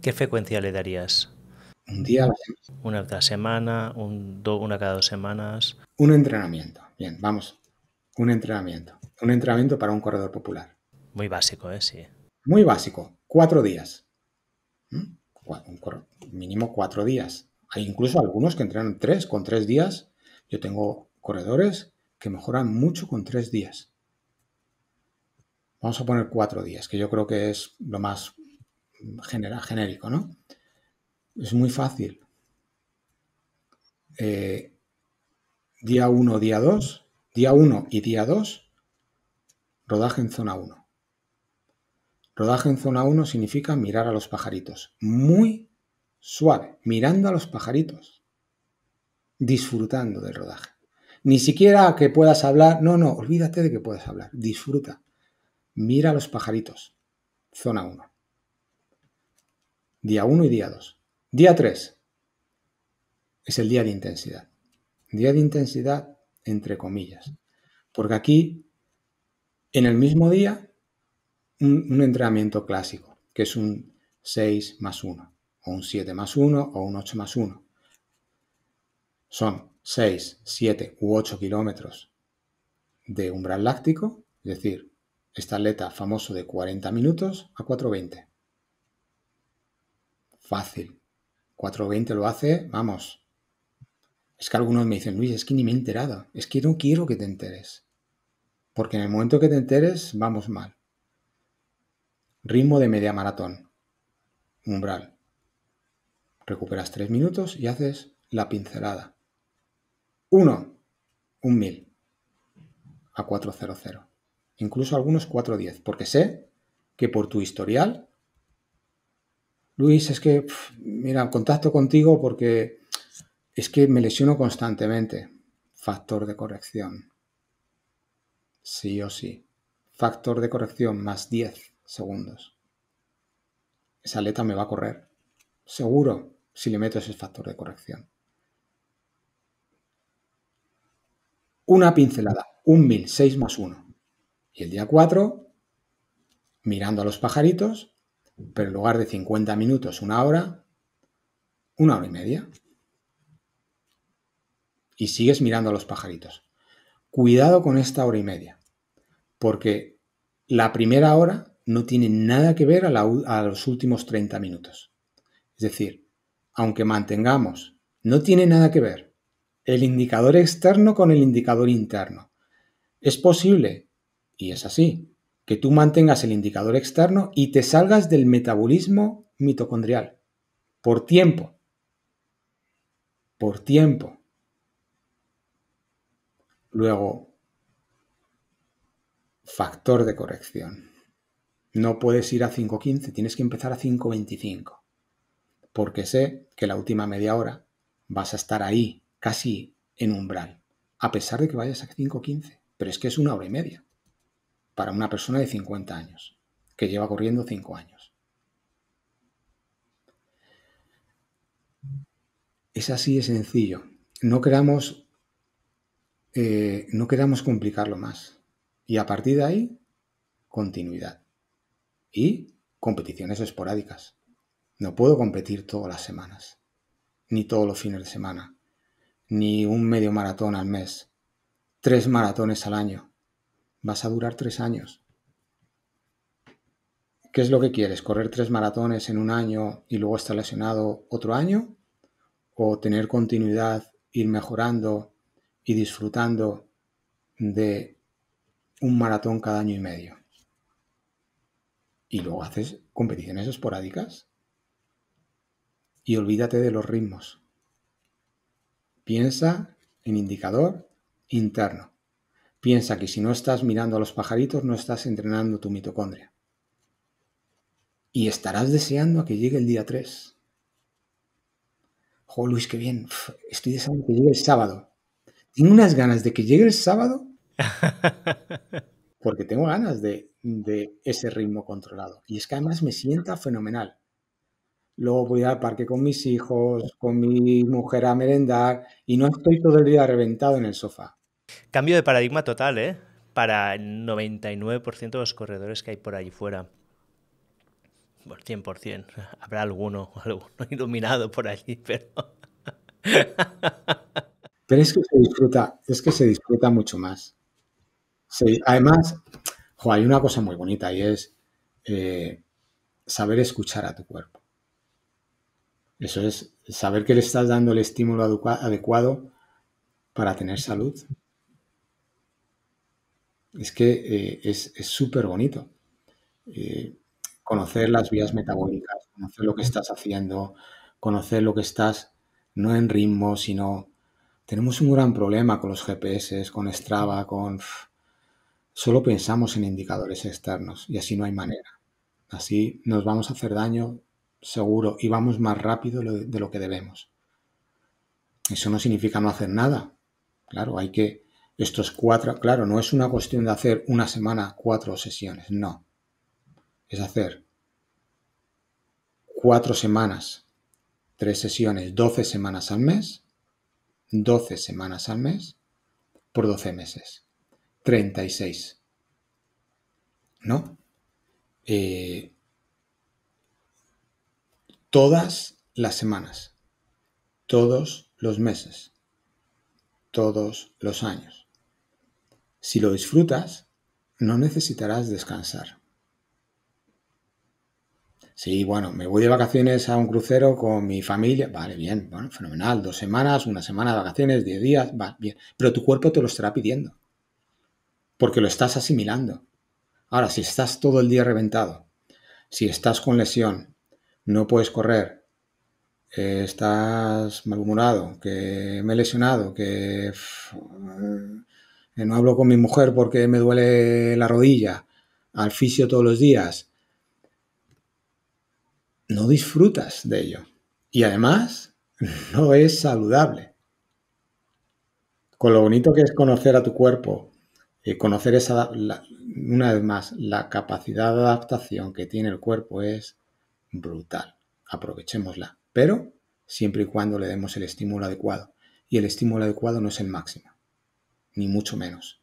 ¿Qué frecuencia le darías? Un día semana. Una cada semana, una cada dos semanas. Un entrenamiento. Bien, vamos. Un entrenamiento un entrenamiento para un corredor popular. Muy básico, ¿eh? Sí. Muy básico. Cuatro días. ¿Mm? mínimo cuatro días. Hay incluso algunos que entrenan tres. Con tres días, yo tengo corredores que mejoran mucho con tres días. Vamos a poner cuatro días, que yo creo que es lo más genérico, ¿no? Es muy fácil. Eh, día 1, día 2, día 1 y día 2 Rodaje en zona 1. Rodaje en zona 1 significa mirar a los pajaritos. Muy suave, mirando a los pajaritos. Disfrutando del rodaje. Ni siquiera que puedas hablar. No, no, olvídate de que puedas hablar. Disfruta. Mira a los pajaritos. Zona 1. Día 1 y día 2. Día 3 es el día de intensidad. Día de intensidad entre comillas. Porque aquí en el mismo día, un, entrenamiento clásico, que es un 6 más 1, o un 7 más 1, o un 8 más 1. Son 6, 7 u 8 kilómetros de umbral láctico, es decir, esta atleta famoso de 40 minutos a 420. Fácil. 420 lo hace, vamos. Es que algunos me dicen, Luis, es que ni me he enterado. Es que no quiero que te enteres porque en el momento que te enteres vamos mal. Ritmo de media maratón. Umbral. Recuperas tres minutos y haces la pincelada. Uno. Un mil. A 400. Incluso algunos 410. Porque sé que por tu historial. Luis, es que, mira, contacto contigo porque es que me lesiono constantemente. Factor de corrección sí o sí. Factor de corrección más 10 segundos. Esa aleta me va a correr. Seguro si le meto ese factor de corrección. Una pincelada, un mil, 6 más 1. Y el día 4, mirando a los pajaritos, pero en lugar de 50 minutos, una hora, una hora y media. Y sigues mirando a los pajaritos cuidado con esta hora y media, porque la primera hora no tiene nada que ver a, los últimos 30 minutos. Es decir, aunque mantengamos, no tiene nada que ver el indicador externo con el indicador interno. Es posible, y es así, que tú mantengas el indicador externo y te salgas del metabolismo mitocondrial. Por tiempo. Por tiempo. Luego, factor de corrección. No puedes ir a 5.15, tienes que empezar a 5.25, porque sé que la última media hora vas a estar ahí, casi en umbral, a pesar de que vayas a 5.15, pero es que es una hora y media para una persona de 50 años, que lleva corriendo 5 años. Es así de sencillo. No creamos eh, no queramos complicarlo más. Y a partir de ahí, continuidad. Y competiciones esporádicas. No puedo competir todas las semanas, ni todos los fines de semana, ni un medio maratón al mes, tres maratones al año. Vas a durar tres años. ¿Qué es lo que quieres? ¿Correr tres maratones en un año y luego estar lesionado otro año? ¿O tener continuidad, ir mejorando y disfrutando de un maratón cada año y medio. Y luego haces competiciones esporádicas y olvídate de los ritmos. Piensa en indicador interno. Piensa que si no estás mirando a los pajaritos, no estás entrenando tu mitocondria. Y estarás deseando a que llegue el día 3. Jo, Luis, qué bien. Estoy deseando que llegue el sábado. Tengo unas ganas de que llegue el sábado. [LAUGHS] Porque tengo ganas de, ese ritmo controlado. Y es que además me sienta fenomenal. Luego voy al parque con mis hijos, con mi mujer a merendar y no estoy todo el día reventado en el sofá. Cambio de paradigma total, ¿eh? Para el 99% de los corredores que hay por allí fuera. Por 100%. [LAUGHS] Habrá alguno, [LAUGHS] alguno iluminado por allí, pero... Pero es que se disfruta, es que se disfruta mucho más. además, hay una cosa muy bonita y es eh, saber escuchar a tu cuerpo. Eso es saber que le estás dando el estímulo adecuado para tener salud. Es que eh, es súper bonito. Eh, conocer las vías metabólicas, conocer lo que estás haciendo, conocer lo que estás no en ritmo, sino tenemos un gran problema con los GPS, con Strava, con... Solo pensamos en indicadores externos y así no hay manera. Así nos vamos a hacer daño seguro y vamos más rápido de lo que debemos. Eso no significa no hacer nada. Claro, hay que... Estos cuatro, claro, no es una cuestión de hacer una semana cuatro sesiones, no. Es hacer cuatro semanas, tres sesiones, doce semanas al mes 12 semanas al mes por 12 meses. 36. ¿No? Eh, todas las semanas, todos los meses, todos los años. Si lo disfrutas, no necesitarás descansar. Sí, bueno, me voy de vacaciones a un crucero con mi familia. Vale, bien, bueno, fenomenal. Dos semanas, una semana de vacaciones, diez días, va, bien. Pero tu cuerpo te lo estará pidiendo. Porque lo estás asimilando. Ahora, si estás todo el día reventado, si estás con lesión, no puedes correr, eh, estás malhumorado, que me he lesionado, que eh, no hablo con mi mujer porque me duele la rodilla, al fisio todos los días, no disfrutas de ello. Y además, [LAUGHS] no es saludable. Con lo bonito que es conocer a tu cuerpo, eh, conocer esa, una vez más, la capacidad de adaptación que tiene el cuerpo es brutal. Aprovechémosla, pero siempre y cuando le demos el estímulo adecuado. Y el estímulo adecuado no es el máximo, ni mucho menos.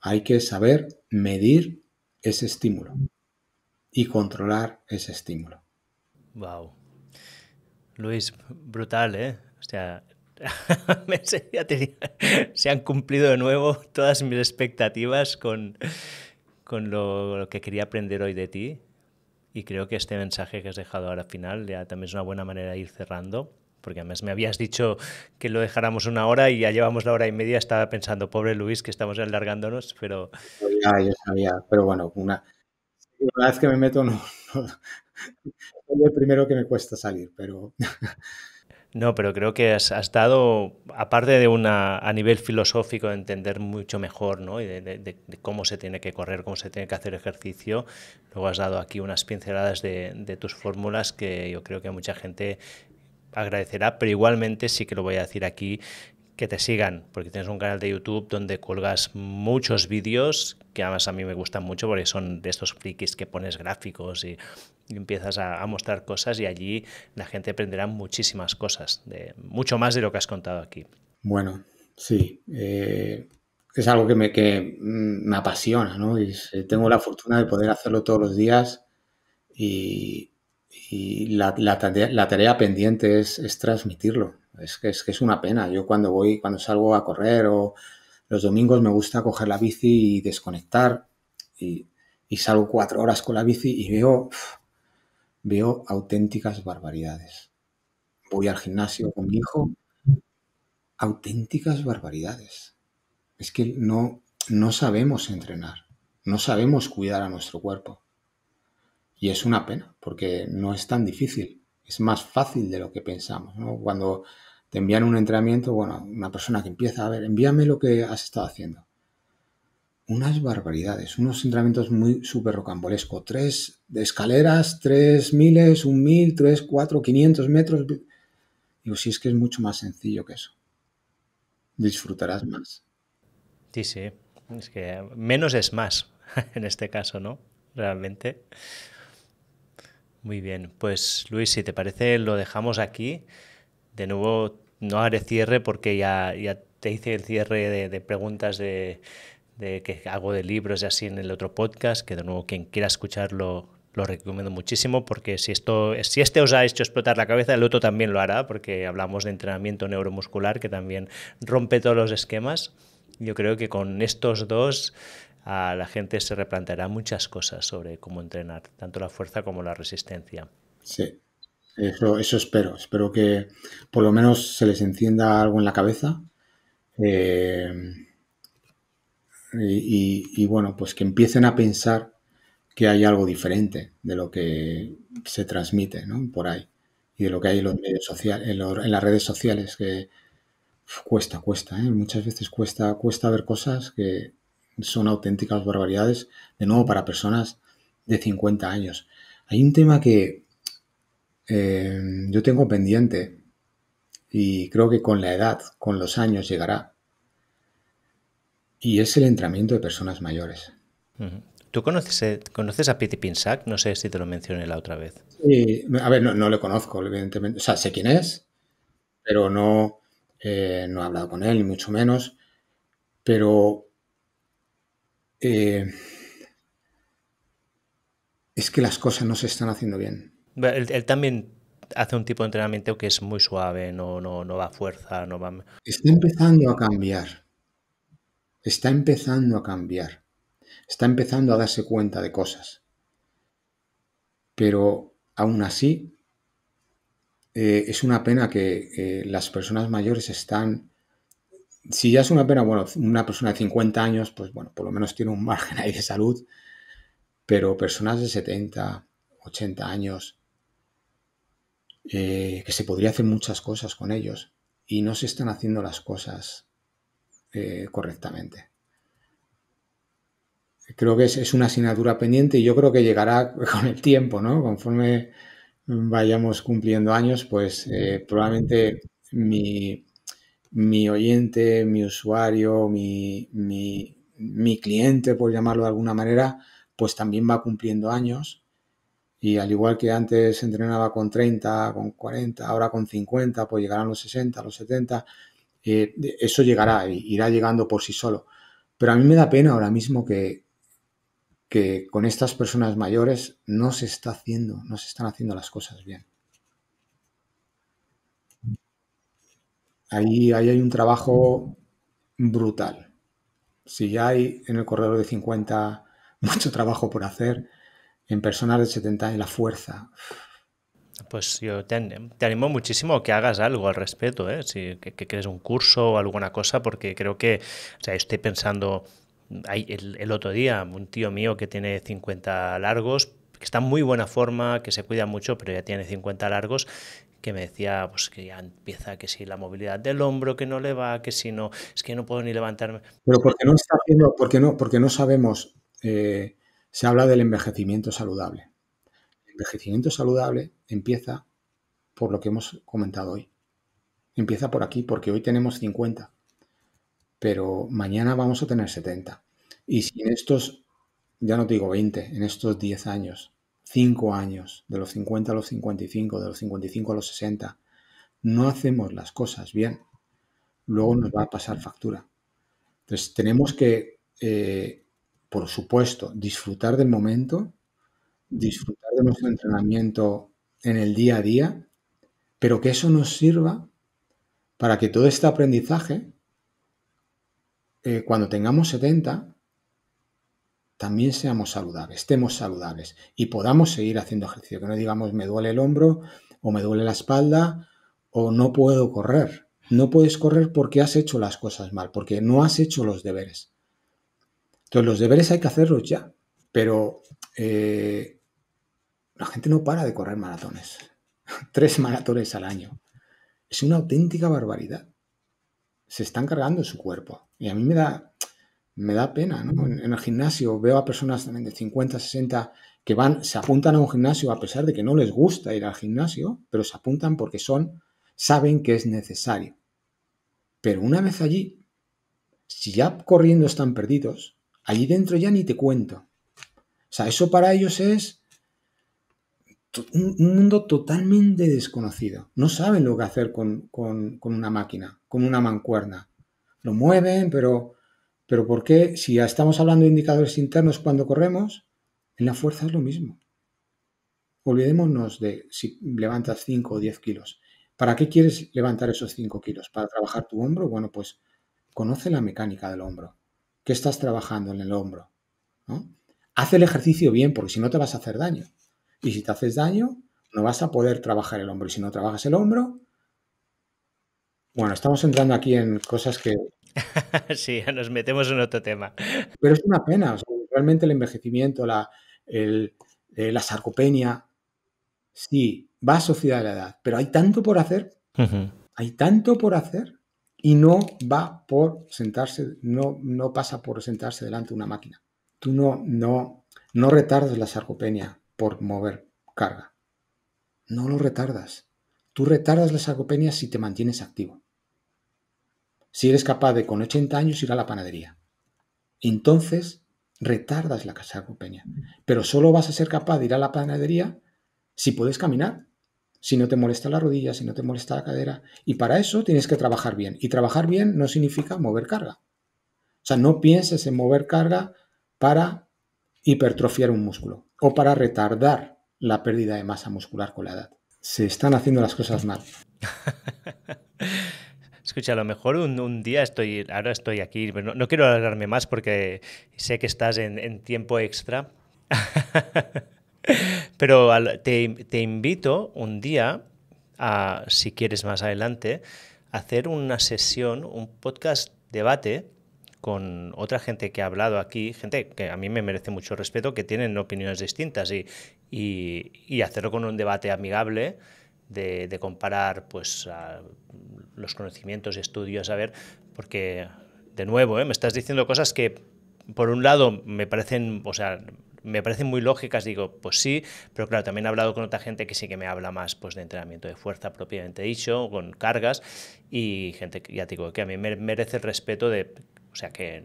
Hay que saber medir ese estímulo y controlar ese estímulo. Wow. Luis, brutal, ¿eh? O sea, [LAUGHS] se han cumplido de nuevo todas mis expectativas con, con lo, que quería aprender hoy de ti. Y creo que este mensaje que has dejado ahora final ya también es una buena manera de ir cerrando, porque además me habías dicho que lo dejáramos una hora y ya llevamos la hora y media. Estaba pensando, pobre Luis, que estamos alargándonos, pero. Ya, yo sabía, pero bueno, una. vez que me meto, no, soy el primero que me cuesta salir, pero... No, pero creo que has, dado, aparte de una, a nivel filosófico, entender mucho mejor, ¿no? Y de, cómo se tiene que correr, cómo se tiene que hacer ejercicio, luego has dado aquí unas pinceladas de, tus fórmulas que yo creo que mucha gente agradecerá, pero igualmente sí que lo voy a decir aquí, que te sigan, porque tienes un canal de YouTube donde colgas muchos vídeos que además a mí me gustan mucho porque son de estos frikis que pones gráficos y, empiezas a, mostrar cosas y allí la gente aprenderá muchísimas cosas, de, mucho más de lo que has contado aquí. Bueno, sí, eh, es algo que me, que mm, me apasiona, ¿no? Y tengo la fortuna de poder hacerlo todos los días y, la, tarea, pendiente es transmitirlo. Es que, es que es una pena. Yo cuando voy, cuando salgo a correr o los domingos me gusta coger la bici y desconectar y, salgo cuatro horas con la bici y veo, veo auténticas barbaridades. Voy al gimnasio con mi hijo, auténticas barbaridades. Es que no, no sabemos entrenar, no sabemos cuidar a nuestro cuerpo. Y es una pena, porque no es tan difícil es más fácil de lo que pensamos. ¿no? Cuando te envían un entrenamiento, bueno, una persona que empieza a ver, envíame lo que has estado haciendo. Unas barbaridades, unos entrenamientos muy súper rocambolesco. Tres de escaleras, tres miles, un mil, tres, cuatro, quinientos metros. Digo, si es que es mucho más sencillo que eso. Disfrutarás más. Sí, sí. Es que menos es más [LAUGHS] en este caso, ¿no? Realmente. Muy bien, pues Luis, si te parece, lo dejamos aquí. De nuevo, no haré cierre porque ya, ya te hice el cierre de, preguntas de, de, que hago de libros y así en el otro podcast, que de nuevo quien quiera escucharlo lo recomiendo muchísimo porque si, esto, si este os ha hecho explotar la cabeza, el otro también lo hará porque hablamos de entrenamiento neuromuscular que también rompe todos los esquemas. Yo creo que con estos dos a la gente se replanteará muchas cosas sobre cómo entrenar, tanto la fuerza como la resistencia. Sí, eso, espero. Espero que por lo menos se les encienda algo en la cabeza. Eh, y, bueno, pues que empiecen a pensar que hay algo diferente de lo que se transmite ¿no? por ahí y de lo que hay en, los medios sociales, en, las redes sociales que cuesta, cuesta, ¿eh? muchas veces cuesta, cuesta ver cosas que, son auténticas barbaridades, de nuevo para personas de 50 años. Hay un tema que eh, yo tengo pendiente y creo que con la edad, con los años llegará, y es el entrenamiento de personas mayores. ¿Tú conoces, eh, conoces a Piti Pinsack? No sé si te lo mencioné la otra vez. a ver, no, no le conozco, evidentemente. O sea, sé quién es, pero no, eh, no he hablado con él, ni mucho menos. Pero eh, es que las cosas no se están haciendo bien. Él, también hace un tipo de entrenamiento que es muy suave, no, no, va a fuerza, no va... Está empezando a cambiar. Está empezando a cambiar. Está empezando a darse cuenta de cosas. Pero aún así, eh, es una pena que eh, las personas mayores están si ya es una pena, bueno, una persona de 50 años, pues bueno, por lo menos tiene un [LAUGHS] margen ahí de salud, pero personas de 70, 80 años, eh, que se podría hacer muchas cosas con ellos y no se están haciendo las cosas eh, correctamente. Creo que es, es, una asignatura pendiente y yo creo que llegará [LAUGHS] con el tiempo, ¿no? Conforme vayamos cumpliendo años, pues eh, probablemente mi, mi oyente, mi usuario, mi, mi, cliente, por llamarlo de alguna manera, pues también va cumpliendo años. Y al igual que antes entrenaba con 30, con 40, ahora con 50, pues llegarán los 60, los 70. Eh, eso llegará, irá llegando por sí solo. Pero a mí me da pena ahora mismo que, que con estas personas mayores no se está haciendo, no se están haciendo las cosas bien. Ahí, hay un trabajo brutal. Si ya hay en el corredor de 50 [LAUGHS] mucho trabajo por hacer, en personas de 70 años la fuerza. Pues yo te, animo muchísimo que hagas algo al respecto, ¿eh? si, que, crees un curso o alguna cosa, porque creo que, o sea, estoy pensando, hay, el, el, otro día, un tío mío que tiene 50 largos, que está en muy buena forma, que se cuida mucho, pero ya tiene 50 largos, que me decía pues que ya empieza que si la movilidad del hombro que no le va, que si no, es que no puedo ni levantarme. Pero porque no está haciendo, porque no, porque no sabemos, eh, se habla del envejecimiento saludable. El envejecimiento saludable empieza por lo que hemos comentado hoy. Empieza por aquí, porque hoy tenemos 50, pero mañana vamos a tener 70. Y si en estos, ya no te digo 20, en estos 10 años 5 años, de los 50 a los 55, de los 55 a los 60, no hacemos las cosas bien, luego nos va a pasar factura. Entonces tenemos que, eh, por supuesto, disfrutar del momento, disfrutar de nuestro entrenamiento en el día a día, pero que eso nos sirva para que todo este aprendizaje, eh, cuando tengamos 70, también seamos saludables, estemos saludables y podamos seguir haciendo ejercicio, que no digamos me duele el hombro o me duele la espalda o no puedo correr. No puedes correr porque has hecho las cosas mal, porque no has hecho los deberes. Entonces los deberes hay que hacerlos ya, pero eh, la gente no para de correr maratones, [LAUGHS] tres maratones al año. Es una auténtica barbaridad. Se están cargando su cuerpo y a mí me da me da pena, ¿no? En, el gimnasio veo a personas también de 50, 60 que van, se apuntan a un gimnasio a pesar de que no les gusta ir al gimnasio, pero se apuntan porque son, saben que es necesario. Pero una vez allí, si ya corriendo están perdidos, allí dentro ya ni te cuento. O sea, eso para ellos es un, mundo totalmente desconocido. No saben lo que hacer con, con una máquina, con una mancuerna. Lo mueven, pero pero ¿por qué si ya estamos hablando de indicadores internos cuando corremos? En la fuerza es lo mismo. Olvidémonos de si levantas 5 o 10 kilos. ¿Para qué quieres levantar esos 5 kilos? ¿Para trabajar tu hombro? Bueno, pues conoce la mecánica del hombro. ¿Qué estás trabajando en el hombro? ¿No? Haz el ejercicio bien, porque si no te vas a hacer daño. Y si te haces daño, no vas a poder trabajar el hombro. Y si no trabajas el hombro, bueno, estamos entrando aquí en cosas que [LAUGHS] sí, nos metemos en otro tema. Pero es una pena, realmente el envejecimiento, la, eh, la sarcopenia, sí, va asociada a la edad, pero hay tanto por hacer, hay tanto por hacer y no va por sentarse, no, no pasa por sentarse delante de una máquina. Tú no, no, no retardas la sarcopenia por mover carga. No lo retardas. Tú retardas la sarcopenia si te mantienes activo. Si eres capaz de con 80 años ir a la panadería, entonces retardas la peña. Pero solo vas a ser capaz de ir a la panadería si puedes caminar, si no te molesta la rodilla, si no te molesta la cadera. Y para eso tienes que trabajar bien. Y trabajar bien no significa mover carga. O sea, no pienses en mover carga para hipertrofiar un músculo o para retardar la pérdida de masa muscular con la edad. Se están haciendo las cosas mal. [LAUGHS] Escucha, a lo mejor un, día estoy, ahora estoy aquí, pero no, quiero alargarme más porque sé que estás en, tiempo extra. [LAUGHS] pero te, invito un día, a, si quieres más adelante, a hacer una sesión, un podcast debate con otra gente que ha hablado aquí, gente que a mí me merece mucho respeto, que tienen opiniones distintas y hacerlo con un debate amigable de, comparar pues, los conocimientos y estudios, a ver, porque de nuevo, ¿eh? me estás diciendo cosas que por un lado me parecen, o sea, me parecen muy lógicas, digo, pues sí, pero claro, también he hablado con otra gente que sí que me habla más pues, de entrenamiento de fuerza propiamente dicho, con cargas, y gente que ya te digo, que a mí me merece el respeto de, o sea, que,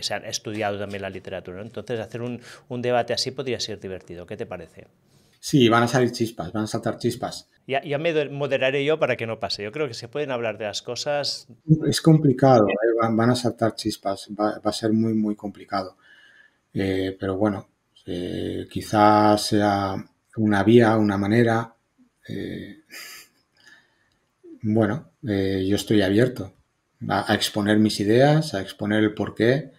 se han estudiado también la literatura. Entonces, hacer un, un debate así podría ser divertido, ¿qué te parece? Sí, van a salir chispas, van a saltar chispas. Ya, me moderaré yo para que no pase. Yo creo que se pueden hablar de las cosas. Es complicado, ¿eh? van, a saltar chispas, va, a ser muy, muy complicado. Eh, pero bueno, eh, quizás sea una vía, una manera. bueno, yo estoy abierto a, a, exponer mis ideas, a exponer el porqué,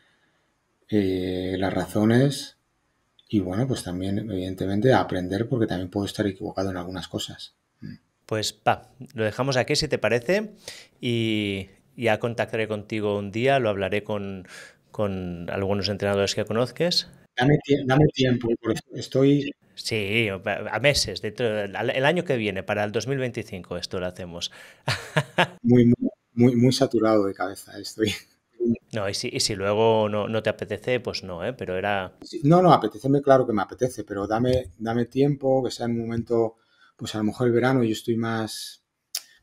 las razones y bueno, pues también, evidentemente, aprender porque también puedo estar equivocado en algunas cosas. Mm. Pues pa, lo dejamos aquí si te parece y ya contactaré contigo un día, lo hablaré con, algunos entrenadores que conozques. Dame, tiempo, estoy... Sí, a meses, dentro, el año que viene, para el 2025 esto lo hacemos. [LAUGHS] Muy, muy, muy, muy saturado de cabeza estoy. No, y si, luego no, te apetece, pues no, ¿eh? Pero era... No, no, apeteceme, claro que me apetece, pero dame, dame tiempo, que sea en un momento, pues a lo mejor el verano yo estoy más,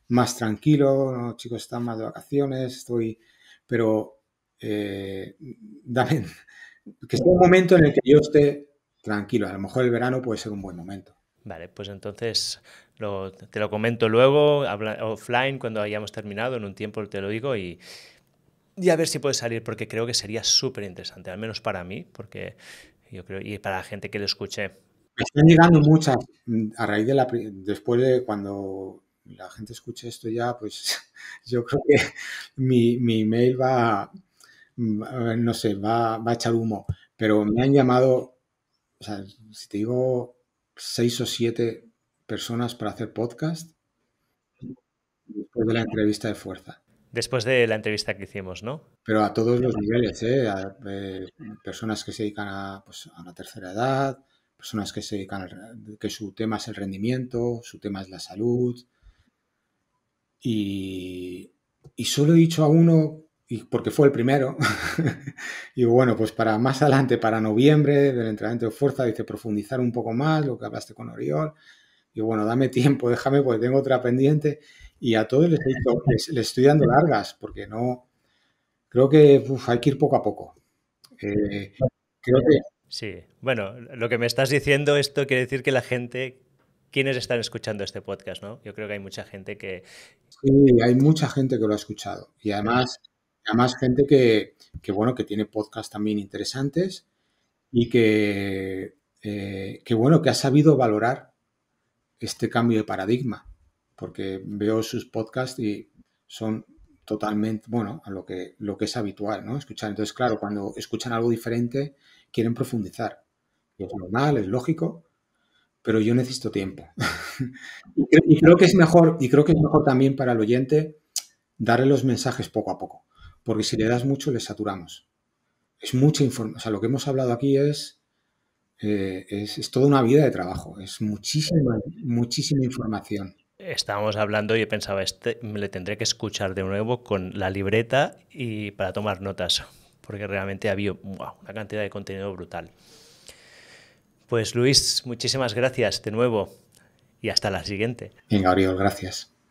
más tranquilo, los chicos están más de vacaciones, estoy... Pero eh, dame... Que sea un momento en el que yo esté tranquilo, a lo mejor el verano puede ser un buen momento. Vale, pues entonces lo, te lo comento luego, offline, cuando hayamos terminado, en un tiempo te lo digo y y a ver si puede salir, porque creo que sería súper interesante, al menos para mí, porque yo creo, y para la gente que lo escuche. me Están llegando muchas, a raíz de la, después de cuando la gente escuche esto ya, pues [LAUGHS] yo creo que mi, mi email va, no sé, va, va a echar humo, pero me han llamado, o sea, si te digo seis o siete personas para hacer podcast, después de la entrevista de fuerza. Después de la entrevista que hicimos, ¿no? Pero a todos los niveles, ¿eh? eh personas que se dedican a, pues, la tercera edad, personas que se dedican que su tema es el rendimiento, su tema es la salud. Y, solo he dicho a uno, porque fue el primero, y [LAUGHS] bueno, pues para más adelante, para noviembre del entrenamiento de fuerza, dice profundizar un poco más lo que hablaste con Oriol. Y bueno, dame tiempo, [LAUGHS] déjame, porque tengo otra pendiente. Y a todos les, he estoy dando largas porque no. Creo que hay que ir poco a poco. Eh, sí, bueno, lo que me estás diciendo, esto quiere decir que la gente quienes están escuchando este podcast, ¿no? Yo creo que hay mucha gente que... Sí, hay mucha gente que lo ha escuchado. Y además, además gente que, bueno, que tiene podcasts también interesantes y que, eh, que, bueno, que ha sabido valorar este cambio de paradigma porque veo sus podcasts y son totalmente, bueno, a lo que, lo que es habitual, ¿no? Escuchar. Entonces, claro, cuando escuchan algo diferente, quieren profundizar. es normal, es lógico, pero yo necesito tiempo. [LAUGHS] y, creo, que es mejor, y creo que es mejor también para el oyente darle los mensajes poco a poco, porque si le das mucho, le saturamos. Es mucha información. O sea, lo que hemos hablado aquí es, eh, es, es toda una vida de trabajo, es muchísima, muchísima información estábamos hablando y pensaba, este me le tendré que escuchar de nuevo con la libreta y para tomar notas, porque realmente había una cantidad de contenido brutal. Pues Luis, muchísimas gracias de nuevo y hasta la siguiente. Venga, Gabriel, gracias.